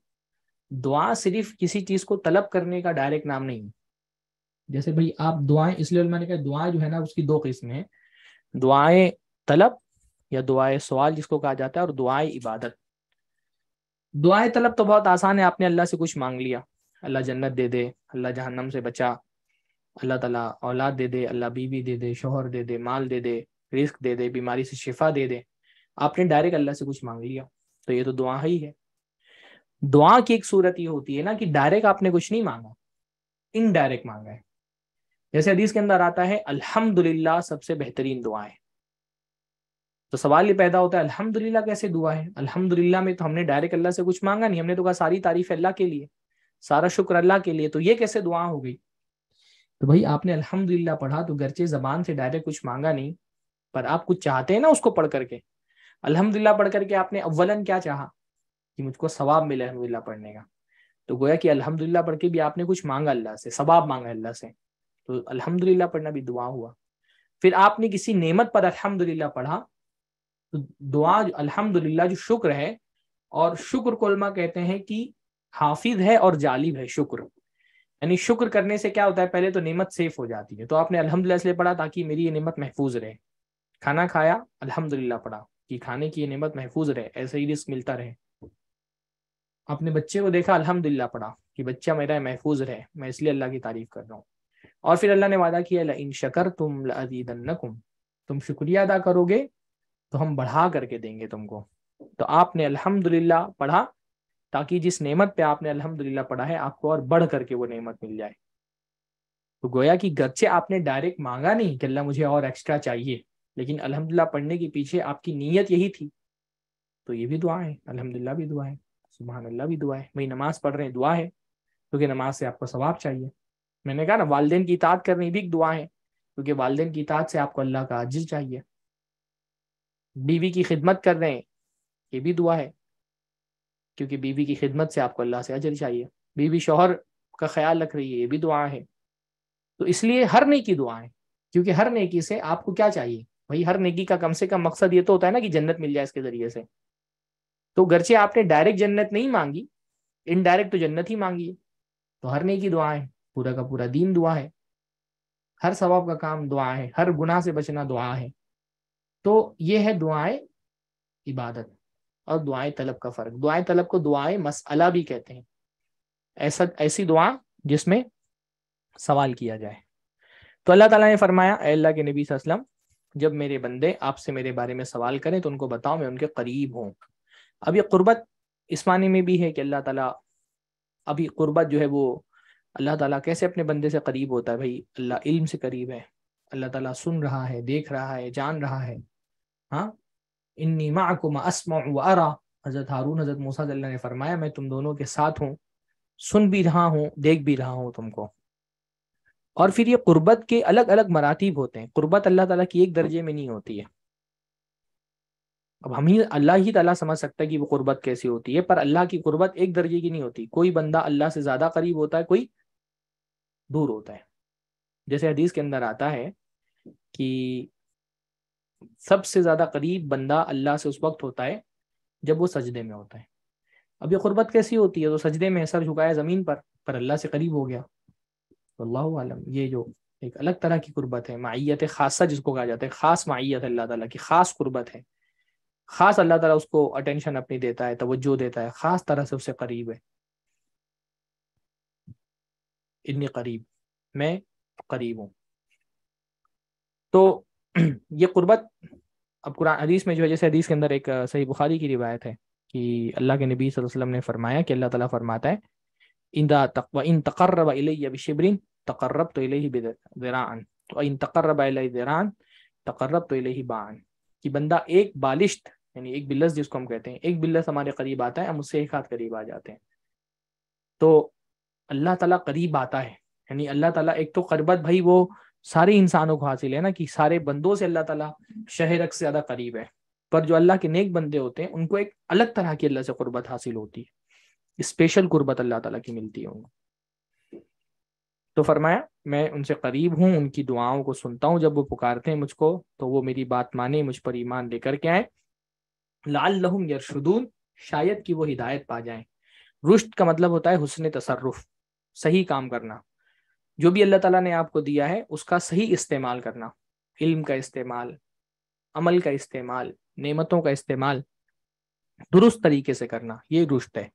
दुआ सिर्फ किसी चीज को तलब करने का डायरेक्ट नाम नहीं है जैसे भाई आप दुआएं इसलिए मैंने कहा दुआएं जो है ना उसकी दो किस्में हैं दुआएं तलब या दुआएं सवाल जिसको कहा जाता है और दुआएं इबादत दुआएं तलब तो बहुत आसान है आपने अल्लाह से कुछ मांग लिया अल्लाह जन्नत दे दे अल्लाह जहन्नम से बचा अल्लाह तला औलाद दे दे अल्लाह बीवी दे दे शोहर दे दे माल दे दे रिस्क दे दे बीमारी से शिफा दे दे आपने डायरेक्ट अल्लाह से कुछ मांग लिया तो ये तो दुआ ही है दुआ की एक सूरत ये होती है ना कि डायरेक्ट आपने कुछ नहीं मांगा इनडायरेक्ट मांगा है जैसे हदीस के अंदर आता है अल्हम्दुलिल्लाह सबसे बेहतरीन दुआ है तो सवाल ये पैदा होता है अल्हम्दुलिल्लाह कैसे दुआ है अल्हम्दुलिल्लाह में तो हमने डायरेक्ट अल्लाह से कुछ मांगा नहीं हमने तो कहा सारी तारीफ अल्लाह के लिए सारा शुक्र अल्लाह के लिए तो ये कैसे दुआ हो गई तो भाई आपने अल्हम्दुलिल्लाह पढ़ा तो गरचे जबान से डायरेक्ट कुछ मांगा नहीं पर आप कुछ चाहते हैं ना उसको पढ़ करके अल्हम्दुलिल्लाह पढ़ करके आपने अव्वलन क्या चाहा कि मुझको सवाब मिले अल्हम्दुलिल्लाह पढ़ने का तो गोया कि अल्हम्दुलिल्लाह पढ़ के भी आपने कुछ मांगा अल्लाह से सवाब मांगा अल्लाह से तो अल्हम्दुलिल्लाह पढ़ना भी दुआ हुआ फिर आपने किसी नेमत पर अल्हम्दुलिल्लाह पढ़ा तो दुआ अल्हम्दुलिल्लाह जो शुक्र है और शुक्र कोलमा कहते हैं कि हाफिज है और जालिब है शुक्र यानी शुक्र करने से क्या होता है पहले तो नेमत सेफ हो जाती है तो आपने अलहमदिल्ला इसलिए पढ़ा ताकि मेरी ये नेमत महफूज रहे खाना खाया अल्हम्दुलिल्लाह पढ़ा कि खाने की नेमत महफूज रहे ऐसे ही रिस्क मिलता रहे अपने बच्चे को देखा अल्हम्दुलिल्लाह पढ़ा कि बच्चा मेरा महफूज रहे मैं इसलिए अल्लाह की तारीफ कर रहा हूँ और फिर अल्लाह ने वादा किया इन शकर तुम लदीदन्नकुम तुम शुक्रिया अदा करोगे तो हम बढ़ा करके देंगे तुमको तो आपने अल्हम्दुलिल्लाह पढ़ा ताकि जिस नेमत पे आपने अल्हम्दुलिल्लाह पढ़ा है आपको और बढ़ करके वो नेमत मिल जाए तो गोया कि गच्चे आपने डायरेक्ट मांगा नहीं कि अल्लाह मुझे और एक्स्ट्रा चाहिए लेकिन अल्हम्दुलिल्लाह पढ़ने के पीछे आपकी नीयत यही थी तो ये भी दुआ है अल्हम्दुलिल्लाह भी दुआ है सुबहान अल्लाह भी दुआ है भाई नमाज पढ़ रहे हैं दुआ है क्योंकि तो नमाज से आपको सवाब चाहिए मैंने कहा ना वालदेन की इताद करनी भी एक दुआ है क्योंकि तो वालदेन की इताद से आपको अल्लाह का अजिर चाहिए बीवी की खिदमत कर रहे हैं ये भी दुआ है क्योंकि बीवी की खिदमत से आपको अल्लाह से अजर चाहिए बीवी शोहर का ख्याल रख रही है ये भी दुआ है तो इसलिए हर नेकी दुआ है क्योंकि हर नेकी से आपको क्या चाहिए भाई हर नेकी का कम से कम मकसद ये तो होता है ना कि जन्नत मिल जाए इसके जरिए से तो गरचे आपने डायरेक्ट जन्नत नहीं मांगी इनडायरेक्ट तो जन्नत ही मांगी है तो हर नेकी दुआ है पूरा का पूरा दीन दुआ है हर सवाब का काम दुआ है हर गुनाह से बचना दुआ है तो ये है दुआएं इबादत और दुआएं तलब का फर्क दुआएं तलब को दुआएं मसअला भी कहते हैं ऐसा ऐसी दुआ जिसमें सवाल किया जाए तो अल्लाह ताला ने फरमाया अल्लाह के नबी वसल्लम जब मेरे बंदे आपसे मेरे बारे में सवाल करें तो उनको बताओ मैं उनके करीब हूँ अब ये कुर्बत इस माने में भी है कि अल्लाह ताला अभी कुर्बत जो है वो अल्लाह ताला कैसे अपने बंदे से करीब होता है भाई अल्लाह इल्म से करीब है अल्लाह ताला सुन रहा है देख रहा है जान रहा है हाँ इन्नी माँ को असमा हज़रत हारून हज़रत मूसा ने फरमाया मैं तुम दोनों के साथ हूँ सुन भी रहा हूँ देख भी रहा हूँ तुमको और फिर ये कुर्बत के अलग अलग मरातीब होते हैं कुर्बत अल्लाह ताला की एक दर्जे में नहीं होती है अब हम ही अल्लाह ही ताला समझ सकता है कि वो कुर्बत कैसी होती है पर अल्लाह की कुर्बत एक दर्जे की नहीं होती कोई बंदा अल्लाह से ज़्यादा करीब होता है कोई दूर होता है जैसे हदीस के अंदर आता है कि सबसे ज़्यादा करीब बंदा अल्लाह से उस वक्त होता है जब वो सजदे में होता है अब ये कुर्बत कैसी होती है तो सजदे में सर झुकाया ज़मीन पर पर अल्लाह से करीब हो गया आलम ये जो एक अलग तरह की कुर्बत है माइत खासा जिसको कहा जाता है खास माइत अल्लाह ताला की खास कुर्बत है खास अल्लाह ताला उसको अटेंशन अपनी देता है तवज्जो देता है खास तरह से उससे करीब है इतनी करीब मैं करीब हूँ तो ये कुर्बत अब कुरान हदीस में जो है जैसे हदीस के अंदर एक सही बुखारी की रिवायत है कि अल्लाह के नबी वसल्लम ने फरमाया कि अल्लाह ताला फरमाता है इंदा तक इन तकर्रब इलैया बिशबरिन तकर्रब तो इले ज़रान तो इन तकर्रब ज़रान तकर्रब तो कि बंदा एक बालिश्त यानी एक बिल्लस जिसको हम कहते हैं एक बिल्लस हमारे करीब आता है हम उससे एक हाथ करीब आ जाते हैं तो अल्लाह ताला करीब आता है यानी अल्लाह ताला एक तो करबत भाई वो सारे इंसानों को हासिल है ना कि सारे बंदों से अल्लाह ताला शहरक से ज़्यादा करीब है पर जो अल्लाह के नेक बंदे होते हैं उनको एक अलग तरह की अल्लाह से गुर्बत हासिल होती है स्पेशल कुर्बत अल्लाह ताला की मिलती है उनको तो फरमाया मैं उनसे करीब हूँ उनकी दुआओं को सुनता हूँ जब वो पुकारते हैं मुझको तो वो मेरी बात माने मुझ पर ईमान लेकर के आए लाल लहुम यरशुदून शायद कि वो हिदायत पा जाए रुश्त का मतलब होता है हुसन तसरफ सही काम करना जो भी अल्लाह ताला ने आपको दिया है उसका सही इस्तेमाल करना इल्म का इस्तेमाल अमल का इस्तेमाल नेमतों का इस्तेमाल दुरुस्त तरीके से करना ये रुश्त है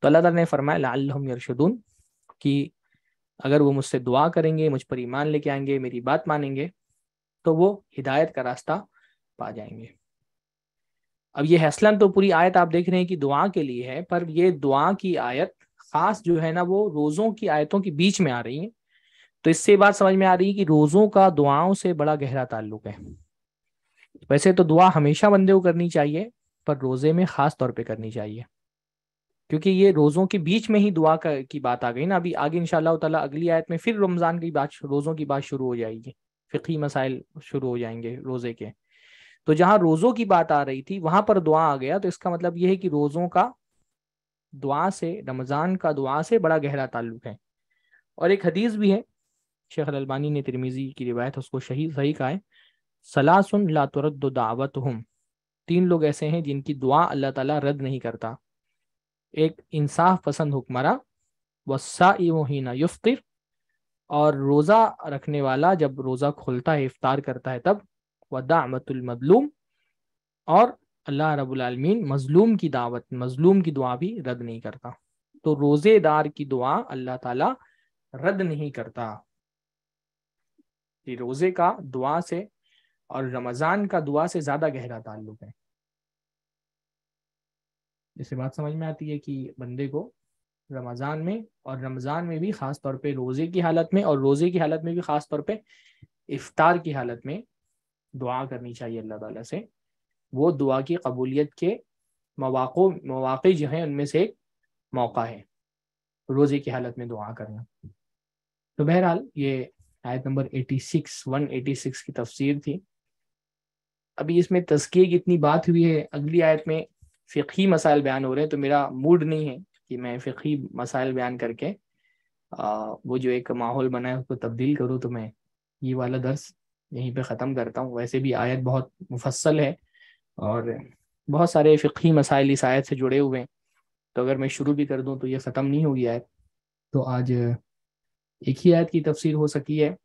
तो अल्लाह ताला ने फरमाया लाल यरशुदून कि अगर वो मुझसे दुआ करेंगे मुझ पर ईमान लेके आएंगे मेरी बात मानेंगे तो वो हिदायत का रास्ता पा जाएंगे अब ये हैसलन तो पूरी आयत आप देख रहे हैं कि दुआ के लिए है पर ये दुआ की आयत खास जो है ना वो रोज़ों की आयतों के बीच में आ रही है तो इससे बात समझ में आ रही है कि रोज़ों का दुआओं से बड़ा गहरा ताल्लुक है वैसे तो दुआ हमेशा बंदे को करनी चाहिए पर रोज़े में ख़ास तौर पर करनी चाहिए क्योंकि ये रोजों के बीच में ही दुआ का, की बात आ गई ना अभी आगे इंशाल्लाह ताला अगली आयत में फिर रमज़ान की बात रोज़ों की बात शुरू हो जाएगी फ़िकी मसाइल शुरू हो जाएंगे रोज़े के तो जहाँ रोज़ों की बात आ रही थी वहां पर दुआ आ गया तो इसका मतलब ये है कि रोज़ों का दुआ से रमज़ान का दुआ से बड़ा गहरा ताल्लुक है और एक हदीस भी है शेख अलबानी ने तिरमीज़ी की रिवायत उसको शही सही कहा है सलासुन लातरद दावत हम तीन लोग ऐसे हैं जिनकी दुआ अल्लाह ताला रद्द नहीं करता एक इंसाफ पसंद हुक्मरा वसा इमोहीना युफ्तिर और रोज़ा रखने वाला जब रोज़ा खोलता है इफ्तार करता है तब वदामतुलमदलूम और अल्लाह रबालमीन मजलूम की दावत मजलूम की दुआ भी रद्द नहीं करता तो रोज़ेदार की दुआ अल्लाह ताला रद्द नहीं करता ये रोज़े का दुआ से और रमज़ान का दुआ से ज़्यादा गहरा ताल्लुक है जैसे बात समझ में आती है कि बंदे को रमज़ान में और रमज़ान में भी ख़ास तौर पे रोज़े की हालत में और रोज़े की हालत में भी ख़ास तौर पे इफ्तार की हालत में दुआ करनी चाहिए अल्लाह ताला से वो दुआ की कबूलियत के मौाक़ मौाक़े जो हैं उनमें से एक मौका है रोज़े की हालत में दुआ करना तो बहरहाल ये आयत नंबर 86 186 की तफसीर थी अभी इसमें तस्किए की इतनी बात हुई है अगली आयत में फ़िकी मसाइल बयान हो रहे हैं तो मेरा मूड नहीं है कि मैं फ़िकी मसाइल बयान करके आ, वो जो एक माहौल बना है उसको तब्दील करूँ तो मैं ये वाला दर्स यहीं पे ख़त्म करता हूँ वैसे भी आयत बहुत मुफसल है और बहुत सारे फ़िकी मसाइल इस आयत से जुड़े हुए हैं तो अगर मैं शुरू भी कर दूँ तो ये ख़त्म नहीं होगी आयत तो आज एक ही आयत की तफसीर हो सकी है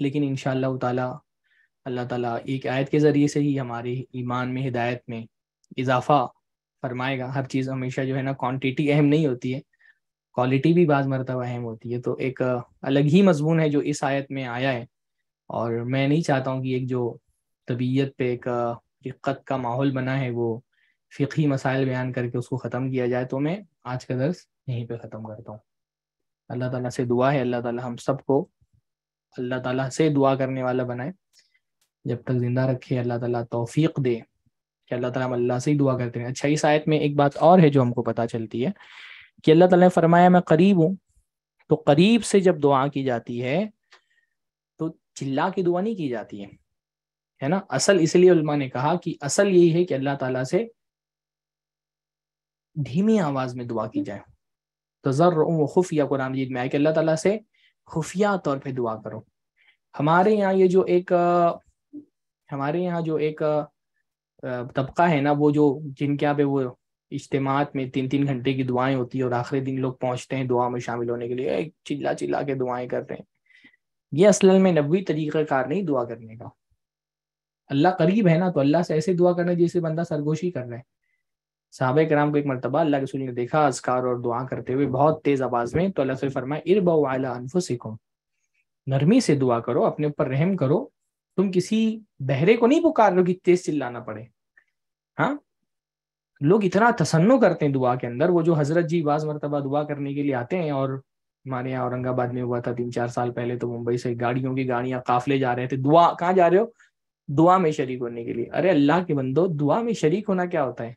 लेकिन इन ताला अल्लाह ताला एक आयत के ज़रिए से ही हमारे ईमान में हिदायत में इजाफा फरमाएगा हर चीज़ हमेशा जो है ना क्वांटिटी अहम नहीं होती है क्वालिटी भी बाज़ मरतबा अहम होती है तो एक अलग ही मजमून है जो इस आयत में आया है और मैं नहीं चाहता हूँ कि एक जो तबीयत पे एक दिक्कत का माहौल बना है वो फ़िकी मसाइल बयान करके उसको ख़त्म किया जाए तो मैं आज का दर्स यहीं पे ख़त्म करता हूँ अल्लाह ताला से दुआ है अल्लाह ताला हम सबको अल्लाह ताला से दुआ करने वाला बनाए जब तक ज़िंदा रखे अल्लाह ताला तौफीक दे कि अल्लाह ताला हम अल्लाह से ही दुआ करते हैं अच्छा इस आयत में एक बात और है जो हमको पता चलती है कि अल्लाह ताला ने फरमाया मैं करीब हूँ तो करीब से जब दुआ की जाती है तो चिल्ला की दुआ नहीं की जाती है है ना असल इसलिए उलमा ने कहा कि असल यही है कि अल्लाह ताला से धीमी आवाज में दुआ की जाए तो जर वो खुफिया कुरान मजीद में आया कि अल्लाह ताला से खुफिया तौर पर दुआ करो हमारे यहाँ ये जो एक हमारे यहाँ जो एक तबका है ना वो जो जिनके यहाँ पे वो इज्तम में तीन तीन घंटे की दुआएं होती है और आखिरी दिन लोग पहुंचते हैं दुआ में शामिल होने के लिए चिल्ला चिल्ला के दुआएं करते हैं ये असल में नबी तरीक़ाकार नहीं दुआ करने का अल्लाह करीब है ना तो अल्लाह से ऐसे दुआ करना जैसे बंदा सरगोशी कर रहे हैं साहब कराम को एक मरतबा अल्लाह के रसूल ने देखा असकार और दुआ करते हुए बहुत तेज आवाज में तो अल्लाह से फरमाए इरबा नरमी से दुआ करो अपने ऊपर रहम करो तुम किसी बहरे को नहीं पुकार रहे हो कि तेज चिल्लाना पड़े हाँ लोग इतना तसन्नो करते हैं दुआ के अंदर वो जो हजरत जी बाज मरतबा दुआ करने के लिए आते हैं और हमारे यहाँ औरंगाबाद में हुआ था तीन चार साल पहले तो मुंबई से गाड़ियों की गाड़ियां काफले जा रहे थे दुआ कहाँ जा रहे हो दुआ में शरीक होने के लिए अरे अल्लाह के बंदो दुआ में शरीक होना क्या होता है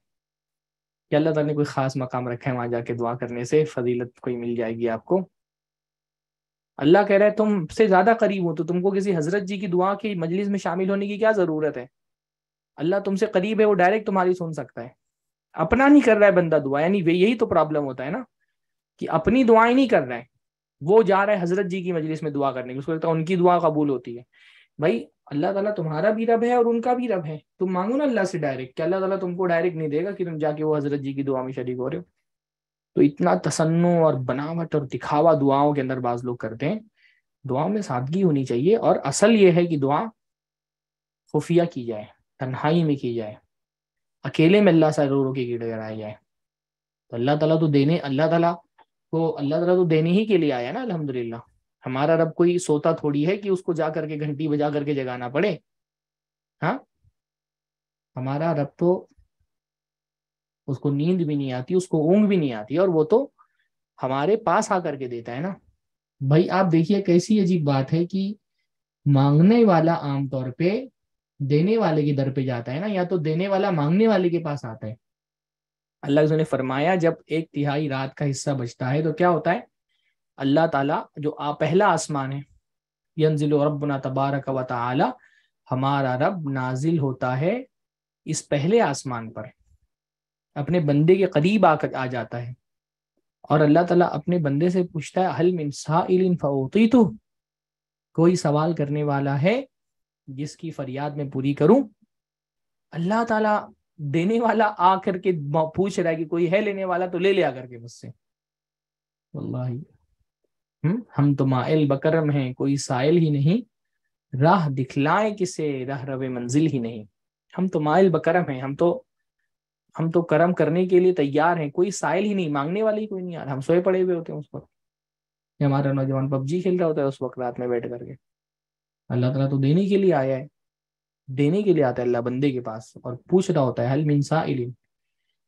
कि अल्लाह तला ने कोई खास मकाम रखा है वहां जाके दुआ करने से फजीलत कोई मिल जाएगी आपको अल्लाह कह रहा है तुम से ज्यादा करीब हो तो तुमको किसी हजरत जी की दुआ की मजलिस में शामिल होने की क्या जरूरत है अल्लाह तुमसे करीब है वो डायरेक्ट तुम्हारी सुन सकता है अपना नहीं कर रहा है बंदा दुआ यानी वे यही तो प्रॉब्लम होता है ना कि अपनी दुआएं नहीं कर रहा है वो जा रहा है हजरत जी की मजलिस में दुआ करने की उसको लगता है उनकी दुआ कबूल होती है भाई अल्लाह ताला तुम्हारा भी रब है और उनका भी रब है तुम मांगो ना अल्लाह से डायरेक्ट क्या अल्लाह ताला तुमको डायरेक्ट नहीं देगा कि तुम जाके वो हजरत जी की दुआ में शरीक हो रहे हो तो इतना तसन्न और बनावट और दिखावा दुआओं के अंदर बाज लोग करते हैं दुआओं में सादगी होनी चाहिए और असल ये है कि दुआ खुफिया की जाए तन्हाई में की जाए अकेले में अल्लाह से रो रो के कीड़े कराया जाए तो अल्लाह तला तो देने अल्लाह तला को अल्लाह तला तो देने ही के लिए आया ना अलहमदुल्ला हमारा रब कोई सोता थोड़ी है कि उसको जा करके घंटी बजा करके जगाना पड़े हाँ हमारा रब तो उसको नींद भी नहीं आती उसको ऊंग भी नहीं आती और वो तो हमारे पास आकर के देता है ना भाई आप देखिए कैसी अजीब बात है कि मांगने वाला आमतौर पे देने वाले के दर पे जाता है ना या तो देने वाला मांगने वाले के पास आता है अल्लाह ने फरमाया जब एक तिहाई रात का हिस्सा बचता है तो क्या होता है अल्लाह ताला जो आ, पहला आसमान है यंजिल रबना तबारक व हमारा रब नाजिल होता है इस पहले आसमान पर अपने बंदे के करीब आकर आ जाता है और अल्लाह ताला अपने बंदे से पूछता है हल मिन तो कोई सवाल करने वाला है जिसकी फरियाद मैं पूरी करूं अल्लाह ताला देने वाला आ करके पूछ रहा है कि कोई है लेने वाला तो ले लिया करके मुझसे वल्लाही हम हम तो माइल बकरम हैं कोई साइल ही नहीं राह दिखलाए किसे राह रवे मंजिल ही नहीं हम तो माइल बकरम हैं हम तो हम तो कर्म करने के लिए तैयार हैं कोई साइल ही नहीं मांगने वाले ही कोई नहीं यार हम सोए पड़े हुए होते हैं उस वक्त हमारा नौजवान पबजी खेल रहा होता है उस वक्त रात में बैठ करके अल्लाह तला तो देने के लिए आया है देने के लिए आता है अल्लाह बंदे के पास और पूछ रहा होता है हल मिनसा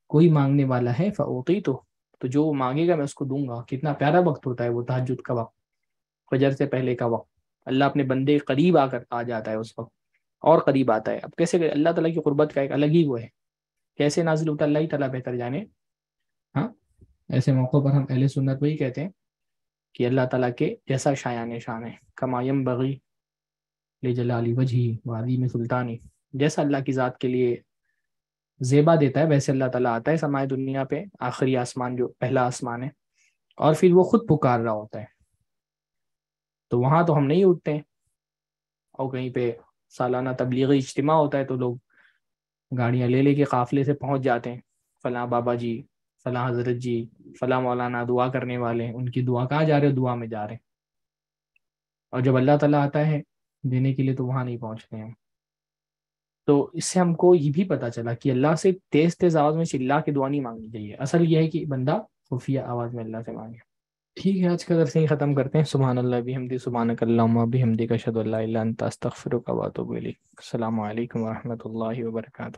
कोई मांगने वाला है फ़ाती तो तो जो मांगेगा मैं उसको दूंगा कितना प्यारा वक्त होता है वो तहजुद का वक्त फजर से पहले का वक्त अल्लाह अपने बंदे करीब आकर आ जाता है उस वक्त और करीब आता है अब कैसे अल्लाह तला की गुर्बत का एक अलग ही वो है कैसे नाजिल होता अल्लाह तला बेहतर जाने हाँ ऐसे मौक़ों पर हम अहले सुन्नत वही कहते हैं कि अल्लाह ताला के जैसा शायान शान है कमायम बगी ले जलाली वजही वादी में सुल्तानी जैसा अल्लाह की ज़ात के लिए जेबा देता है वैसे अल्लाह ताला आता है समाए दुनिया पे आखिरी आसमान जो पहला आसमान है और फिर वो खुद पुकार रहा होता है तो वहाँ तो हम नहीं उठते हैं और कहीं पे सालाना तबलीगी इज्तम होता है तो लोग गाड़ियाँ ले लेके काफिले से पहुंच जाते हैं फला बाबा जी फला हजरत जी फला मौलाना दुआ करने वाले उनकी दुआ कहाँ जा रहे हो दुआ में जा रहे हैं और जब अल्लाह तला आता है देने के लिए तो वहाँ नहीं पहुंचते हैं तो इससे हमको ये भी पता चला कि अल्लाह से तेज तेज आवाज़ में चिल्ला के दुआ नहीं मांगनी चाहिए असल यह है कि बंदा खुफिया आवाज़ में अल्लाह से मांगे ठीक है आज का से ही ख़त्म करते हैं सुबह अल्लाह भी हमदी सुबह हमदी का शद तस्तफ़र का वरहमल वर्का